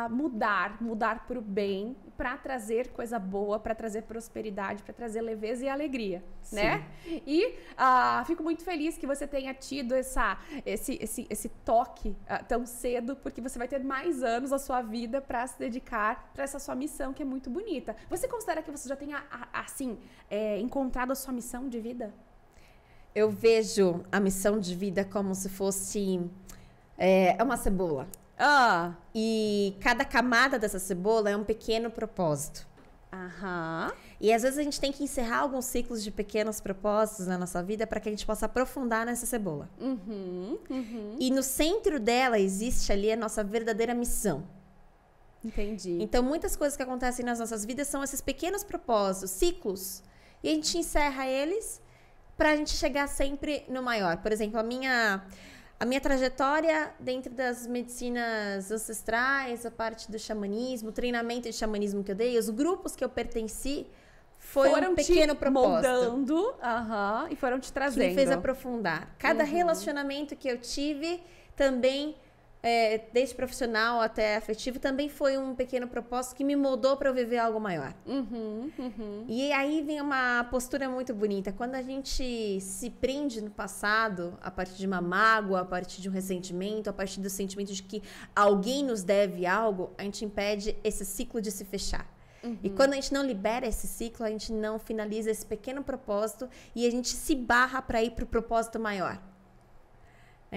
mudar, mudar para o bem, para trazer coisa boa, para trazer prosperidade, para trazer leveza e alegria, Sim. né? E uh, fico muito feliz que você tenha tido essa, esse, esse, esse toque uh, tão cedo, porque você vai ter mais anos da sua vida para se dedicar para essa sua missão que é muito bonita. Você considera que você já tenha assim é, encontrado a sua missão de vida? Eu vejo a missão de vida como se fosse é, é uma cebola. Ah. E cada camada dessa cebola é um pequeno propósito. Aham. E às vezes a gente tem que encerrar alguns ciclos de pequenos propósitos na nossa vida para que a gente possa aprofundar nessa cebola. Uhum, uhum. E no centro dela existe ali a nossa verdadeira missão. Entendi. Então, muitas coisas que acontecem nas nossas vidas são esses pequenos propósitos, ciclos. E a gente encerra eles para a gente chegar sempre no maior. Por exemplo, a minha a minha trajetória dentro das medicinas ancestrais, a parte do xamanismo, o treinamento de xamanismo que eu dei, os grupos que eu pertenci, foi foram um pequeno propósito. moldando uh -huh, e foram te trazendo. Que me fez aprofundar. Cada uhum. relacionamento que eu tive também é, desde profissional até afetivo, também foi um pequeno propósito que me moldou para eu viver algo maior. Uhum, uhum. E aí vem uma postura muito bonita. Quando a gente se prende no passado, a partir de uma mágoa, a partir de um ressentimento, a partir do sentimento de que alguém nos deve algo, a gente impede esse ciclo de se fechar. Uhum. E quando a gente não libera esse ciclo, a gente não finaliza esse pequeno propósito e a gente se barra para ir para o propósito maior.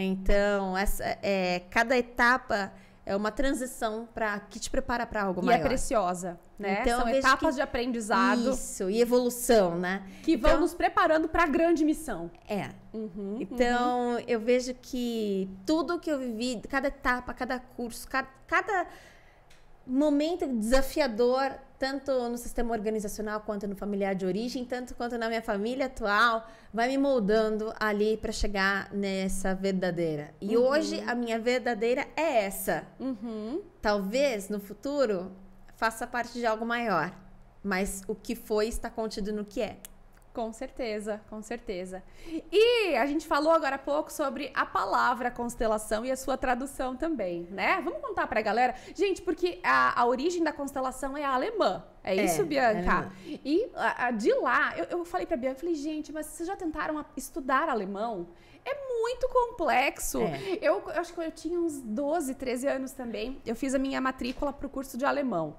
Então, essa, é, cada etapa é uma transição para que te prepara para algo e é maior. E é preciosa, né? Então, São etapas que... de aprendizado. Isso, e evolução, né? Que então... vão nos preparando para a grande missão. É. Uhum, uhum. então, uhum. eu vejo que tudo que eu vivi, cada etapa, cada curso, cada, cada momento desafiador tanto no sistema organizacional quanto no familiar de origem, tanto quanto na minha família atual, vai me moldando ali para chegar nessa verdadeira. E uhum. hoje a minha verdadeira é essa. Uhum. Talvez no futuro faça parte de algo maior, mas o que foi está contido no que é. Com certeza, com certeza. E a gente falou agora há pouco sobre a palavra constelação e a sua tradução também, né? Vamos contar pra galera. Gente, porque a, a origem da constelação é alemã. É, é isso, Bianca? É e a, a, de lá, eu, eu falei pra Bianca, falei, gente, mas vocês já tentaram estudar alemão? É muito complexo. É. Eu, eu acho que eu tinha uns 12, 13 anos também. Eu fiz a minha matrícula pro curso de alemão.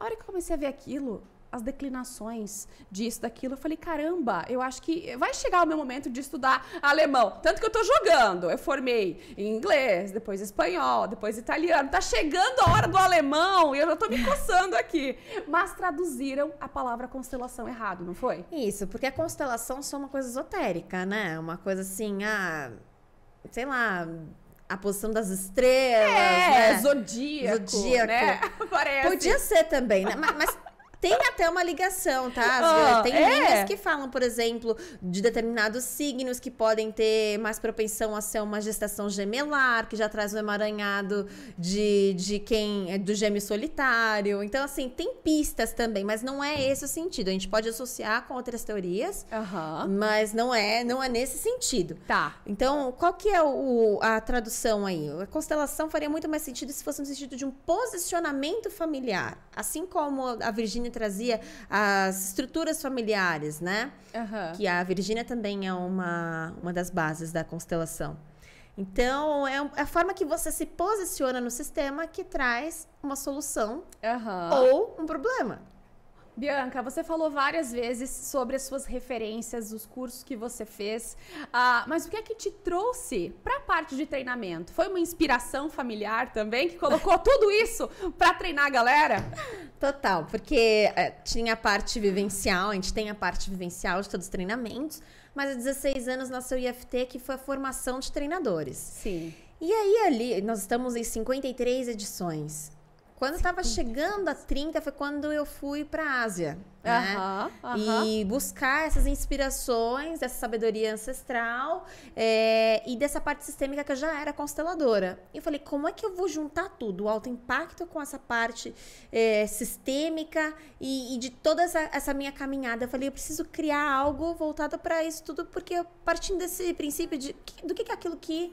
A hora que eu comecei a ver aquilo, as declinações disso, daquilo. Eu falei, caramba, eu acho que vai chegar o meu momento de estudar alemão. Tanto que eu tô jogando. Eu formei em inglês, depois espanhol, depois italiano. Tá chegando a hora do alemão e eu já tô me coçando aqui. Mas traduziram a palavra constelação errado, não foi? Isso, porque a constelação só é uma coisa esotérica, né? Uma coisa assim, ah, sei lá, a posição das estrelas. É, né? zodíaco. Zodíaco. Né? Podia ser também, né? Mas, mas tem até uma ligação, tá? Oh, tem é. linhas que falam, por exemplo, de determinados signos que podem ter mais propensão a ser uma gestação gemelar, que já traz o um emaranhado de, de quem é do gêmeo solitário. Então, assim, tem pistas também, mas não é esse o sentido. A gente pode associar com outras teorias, uhum. mas não é, não é nesse sentido. Tá. Então, qual que é o, a tradução aí? A constelação faria muito mais sentido se fosse no sentido de um posicionamento familiar, assim como a Virgínia trazia as estruturas familiares, né? Uhum. Que a Virgínia também é uma, uma das bases da constelação. Então, é, é a forma que você se posiciona no sistema que traz uma solução uhum. ou um problema. Bianca, você falou várias vezes sobre as suas referências, os cursos que você fez, uh, mas o que é que te trouxe para a parte de treinamento? Foi uma inspiração familiar também que colocou tudo isso para treinar a galera? Total, porque é, tinha a parte vivencial, a gente tem a parte vivencial de todos os treinamentos, mas há 16 anos nasceu o IFT, que foi a formação de treinadores. Sim. E aí ali, nós estamos em 53 edições. Quando estava chegando a 30 foi quando eu fui para a Ásia, né? E buscar essas inspirações, essa sabedoria ancestral é, e dessa parte sistêmica que eu já era consteladora. E eu falei, como é que eu vou juntar tudo, o alto impacto com essa parte é, sistêmica e, e, de toda essa, essa, minha caminhada? Eu falei, eu preciso criar algo voltado para isso tudo, porque partindo desse princípio de do que, que é aquilo que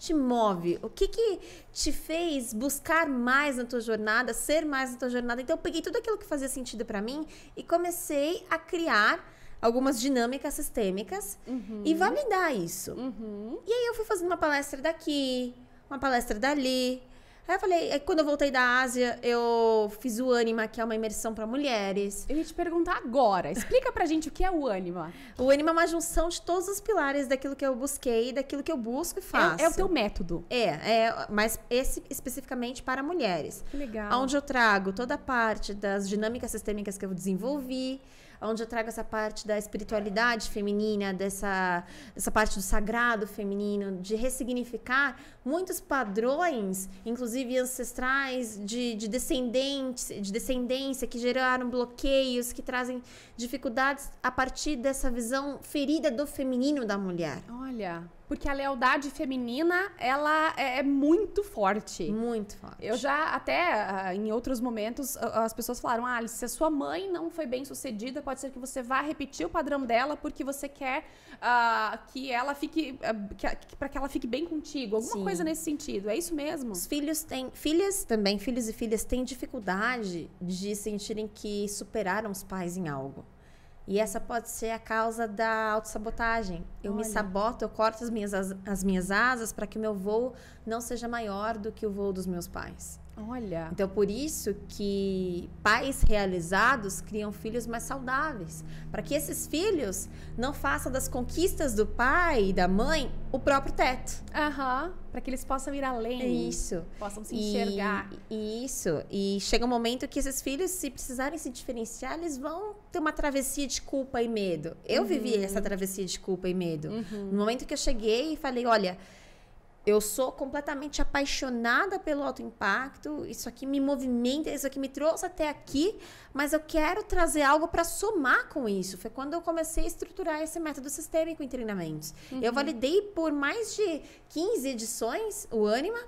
te move? O que que te fez buscar mais na tua jornada, ser mais na tua jornada? Então eu peguei tudo aquilo que fazia sentido para mim e comecei a criar algumas dinâmicas sistêmicas uhum. e validar isso. Uhum. E aí eu fui fazendo uma palestra daqui, uma palestra dali, Aí eu falei, é, quando eu voltei da Ásia, eu fiz o Anima, que é uma imersão para mulheres. Eu ia te perguntar agora. Explica pra gente o que é o Anima. O Anima é uma junção de todos os pilares daquilo que eu busquei, daquilo que eu busco e faço. É, é o teu método. É, é, mas esse especificamente para mulheres. Que legal. Onde eu trago toda a parte das dinâmicas sistêmicas que eu desenvolvi onde eu trago essa parte da espiritualidade feminina, dessa essa parte do sagrado feminino, de ressignificar muitos padrões, inclusive ancestrais, de, de descendentes, de descendência que geraram bloqueios, que trazem dificuldades a partir dessa visão ferida do feminino da mulher. Olha, porque a lealdade feminina, ela é, é muito forte. Muito forte. Eu já, até ah, em outros momentos, as pessoas falaram: ah, Alice, se a sua mãe não foi bem sucedida, pode ser que você vá repetir o padrão dela porque você quer uh, que ela fique. Uh, ah, para que ela fique bem contigo. Alguma Sim. coisa nesse sentido. É isso mesmo? Os filhos têm. Filhas também, filhos e filhas têm dificuldade de sentirem que superaram os pais em algo. E essa pode ser a causa da autossabotagem. Eu Olha. me saboto, eu corto as minhas, as, as minhas asas para que o meu voo não seja maior do que o voo dos meus pais. Olha. Então, por isso que pais realizados criam filhos mais saudáveis. Para que esses filhos não façam das conquistas do pai e da mãe o próprio teto. Aham. Uhum. Para que eles possam ir além. É isso. Possam se enxergar. E, isso. E chega um momento que esses filhos, se precisarem se diferenciar, eles vão ter uma travessia de culpa e medo. Eu uhum. vivi essa travessia de culpa e medo. Uhum. No momento que eu cheguei e falei: olha eu sou completamente apaixonada pelo alto impacto, isso aqui me movimenta, isso aqui me trouxe até aqui, mas eu quero trazer algo para somar com isso. Foi quando eu comecei a estruturar esse método sistêmico em treinamentos. Uhum. Eu validei por mais de 15 edições o Anima,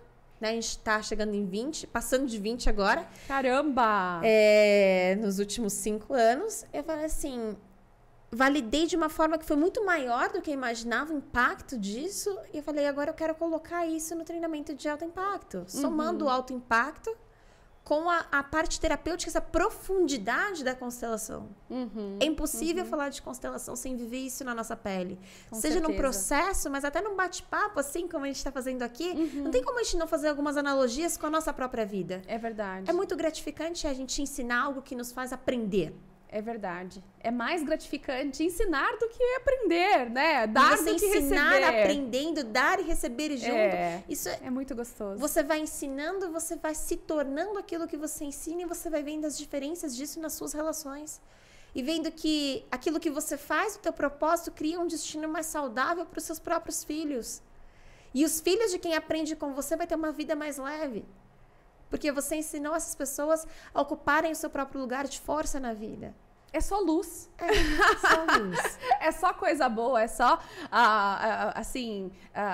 né? A gente está chegando em 20, passando de 20 agora. Caramba! É, nos últimos cinco anos, eu falei assim, validei de uma forma que foi muito maior do que eu imaginava o impacto disso. E eu falei, agora eu quero colocar isso no treinamento de alto impacto. Uhum. Somando o uhum. alto impacto com a, a, parte terapêutica, essa profundidade da constelação. Uhum, é impossível uhum. falar de constelação sem viver isso na nossa pele. Com Seja certeza. num processo, mas até num bate-papo, assim como a gente está fazendo aqui, uhum. não tem como a gente não fazer algumas analogias com a nossa própria vida. É verdade. É muito gratificante a gente ensinar algo que nos faz aprender. É verdade. É mais gratificante ensinar do que aprender, né? Dar e você do que ensinar, receber. aprendendo, dar e receber é. junto. É, Isso é, é muito gostoso. Você vai ensinando, você vai se tornando aquilo que você ensina e você vai vendo as diferenças disso nas suas relações. E vendo que aquilo que você faz, o teu propósito, cria um destino mais saudável para os seus próprios filhos. E os filhos de quem aprende com você vai ter uma vida mais leve. Porque você ensinou essas pessoas a ocuparem o seu próprio lugar de força na vida. É só luz. É, só luz. é só coisa boa, é só, ah, ah, ah, assim,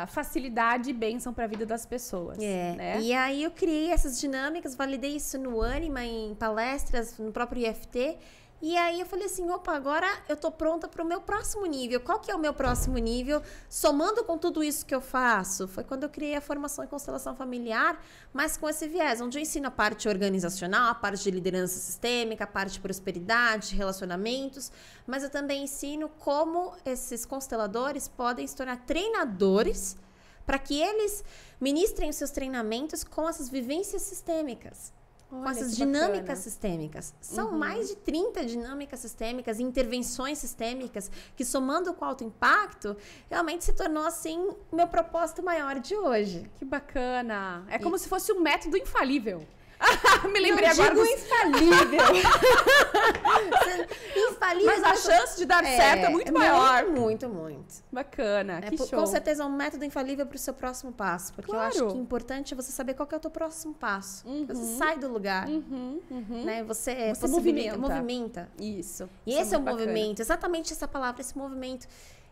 facilidade e bênção para a vida das pessoas. É. Né? E aí eu criei essas dinâmicas, validei isso no Anima, em palestras, no próprio IFT. E aí eu falei assim, opa, agora eu tô pronta para o meu próximo nível. Qual que é o meu próximo nível? Somando com tudo isso que eu faço, foi quando eu criei a formação em constelação familiar, mas com esse viés, onde eu ensino a parte organizacional, a parte de liderança sistêmica, a parte de prosperidade, relacionamentos, mas eu também ensino como esses consteladores podem se tornar treinadores para que eles ministrem os seus treinamentos com essas vivências sistêmicas. Olha, com essas dinâmicas bacana. sistêmicas. São uhum. mais de 30 dinâmicas sistêmicas, intervenções sistêmicas, que somando com alto impacto, realmente se tornou assim meu propósito maior de hoje. Que bacana! É como se fosse um método infalível. Me lembrei não agora. Digo dos... infalível. infalível. Mas a chance de dar é, certo é muito é, maior. Muito, muito, muito. Bacana. É, que show. Com certeza é um método infalível para o seu próximo passo. Porque claro. eu acho que o é importante é você saber qual é o teu próximo passo. Uhum. Você sai do lugar. Uhum. Uhum. Né? Você, é, você movimenta. movimenta. Isso. E Isso é esse é o um movimento. Exatamente essa palavra, esse movimento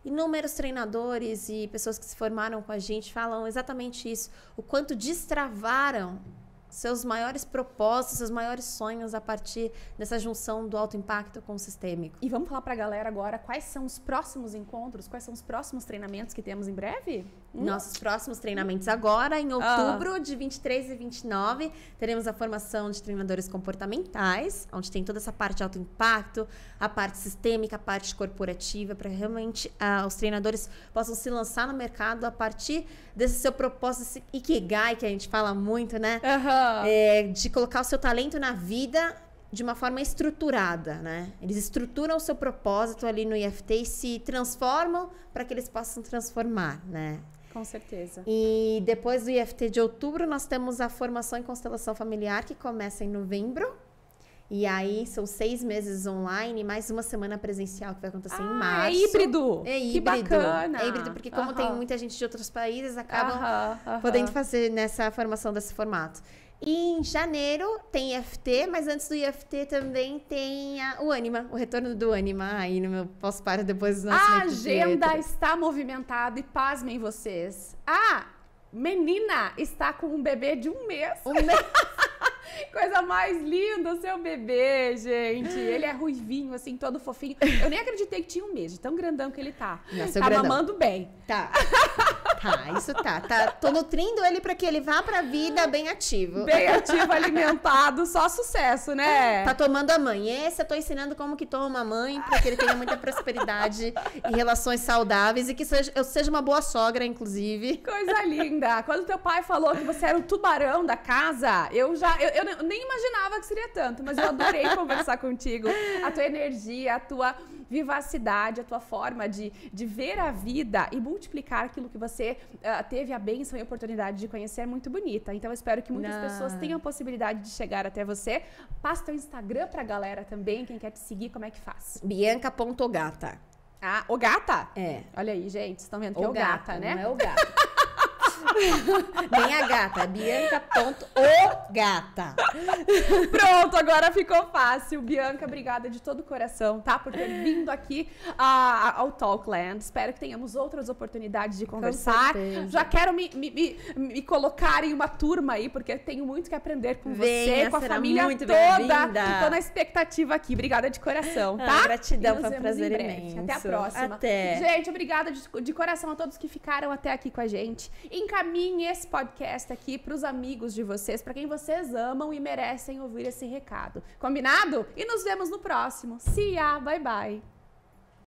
inúmeros treinadores e pessoas que se formaram com a gente falam exatamente isso. O quanto destravaram seus maiores propósitos, seus maiores sonhos a partir dessa junção do alto impacto com o sistêmico. E vamos falar para a galera agora quais são os próximos encontros, quais são os próximos treinamentos que temos em breve? Hum? Nossos próximos treinamentos agora, em outubro ah. de 23 e 29, teremos a formação de treinadores comportamentais, onde tem toda essa parte de alto impacto, a parte sistêmica, a parte corporativa, para realmente ah, os treinadores possam se lançar no mercado a partir desse seu propósito esse ikigai, que a gente fala muito, né? Uhum. É, de colocar o seu talento na vida de uma forma estruturada, né? Eles estruturam o seu propósito ali no IFT e se transformam para que eles possam transformar, né? Com certeza. E depois do IFT de outubro, nós temos a formação em constelação familiar, que começa em novembro. E aí são seis meses online, mais uma semana presencial que vai acontecer ah, em é março. É híbrido! É híbrido. Que bacana! É híbrido, porque como uh -huh. tem muita gente de outros países, acabam uh -huh, uh -huh. podendo fazer nessa formação desse formato. E em janeiro tem IFT, mas antes do IFT também tem a, o Anima, o retorno do Anima aí no meu pós-para depois do nosso A agenda está movimentada e pasmem vocês. A menina está com um bebê de um mês. Um mês. Coisa mais linda, o seu bebê, gente. Ele é ruivinho, assim, todo fofinho. Eu nem acreditei que tinha um mês, de tão grandão que ele tá. Nossa, tá grandão. mamando bem. Tá. Tá, isso tá. tá tô nutrindo ele para que ele vá pra vida bem ativo. Bem ativo, alimentado, só sucesso, né? Tá tomando a mãe. Esse eu tô ensinando como que toma a mãe pra que ele tenha muita prosperidade e relações saudáveis e que seja, eu seja uma boa sogra, inclusive. Coisa linda. Quando teu pai falou que você era o tubarão da casa, eu já. Eu, eu nem imaginava que seria tanto, mas eu adorei conversar contigo. A tua energia, a tua vivacidade, a tua forma de, de ver a vida e multiplicar aquilo que você você uh, ah, teve a benção e a oportunidade de conhecer é muito bonita. Então eu espero que muitas Não. pessoas tenham a possibilidade de chegar até você. Passa teu Instagram pra galera também, quem quer te seguir, como é que faz? Bianca.gata. Ah, o gata? É. Olha aí, gente, vocês estão vendo que o é o gata, gata né? Não é o gata. Nem a gata, Bianca o gata. Pronto, agora ficou fácil. Bianca, obrigada de todo o coração, tá? Por ter vindo aqui ao Talkland. Espero que tenhamos outras oportunidades de conversar. Já quero me, me, me, me, colocar em uma turma aí, porque tenho muito que aprender com Venha, você, com a família muito toda. Estou na expectativa aqui. Obrigada de coração, ah, tá? gratidão, foi um prazer imenso. Até a próxima. Até. Gente, obrigada de, de, coração a todos que ficaram até aqui com a gente. Em encaminhe esse podcast aqui para os amigos de vocês, para quem vocês amam e merecem ouvir esse recado. Combinado? E nos vemos no próximo. See ya, bye bye.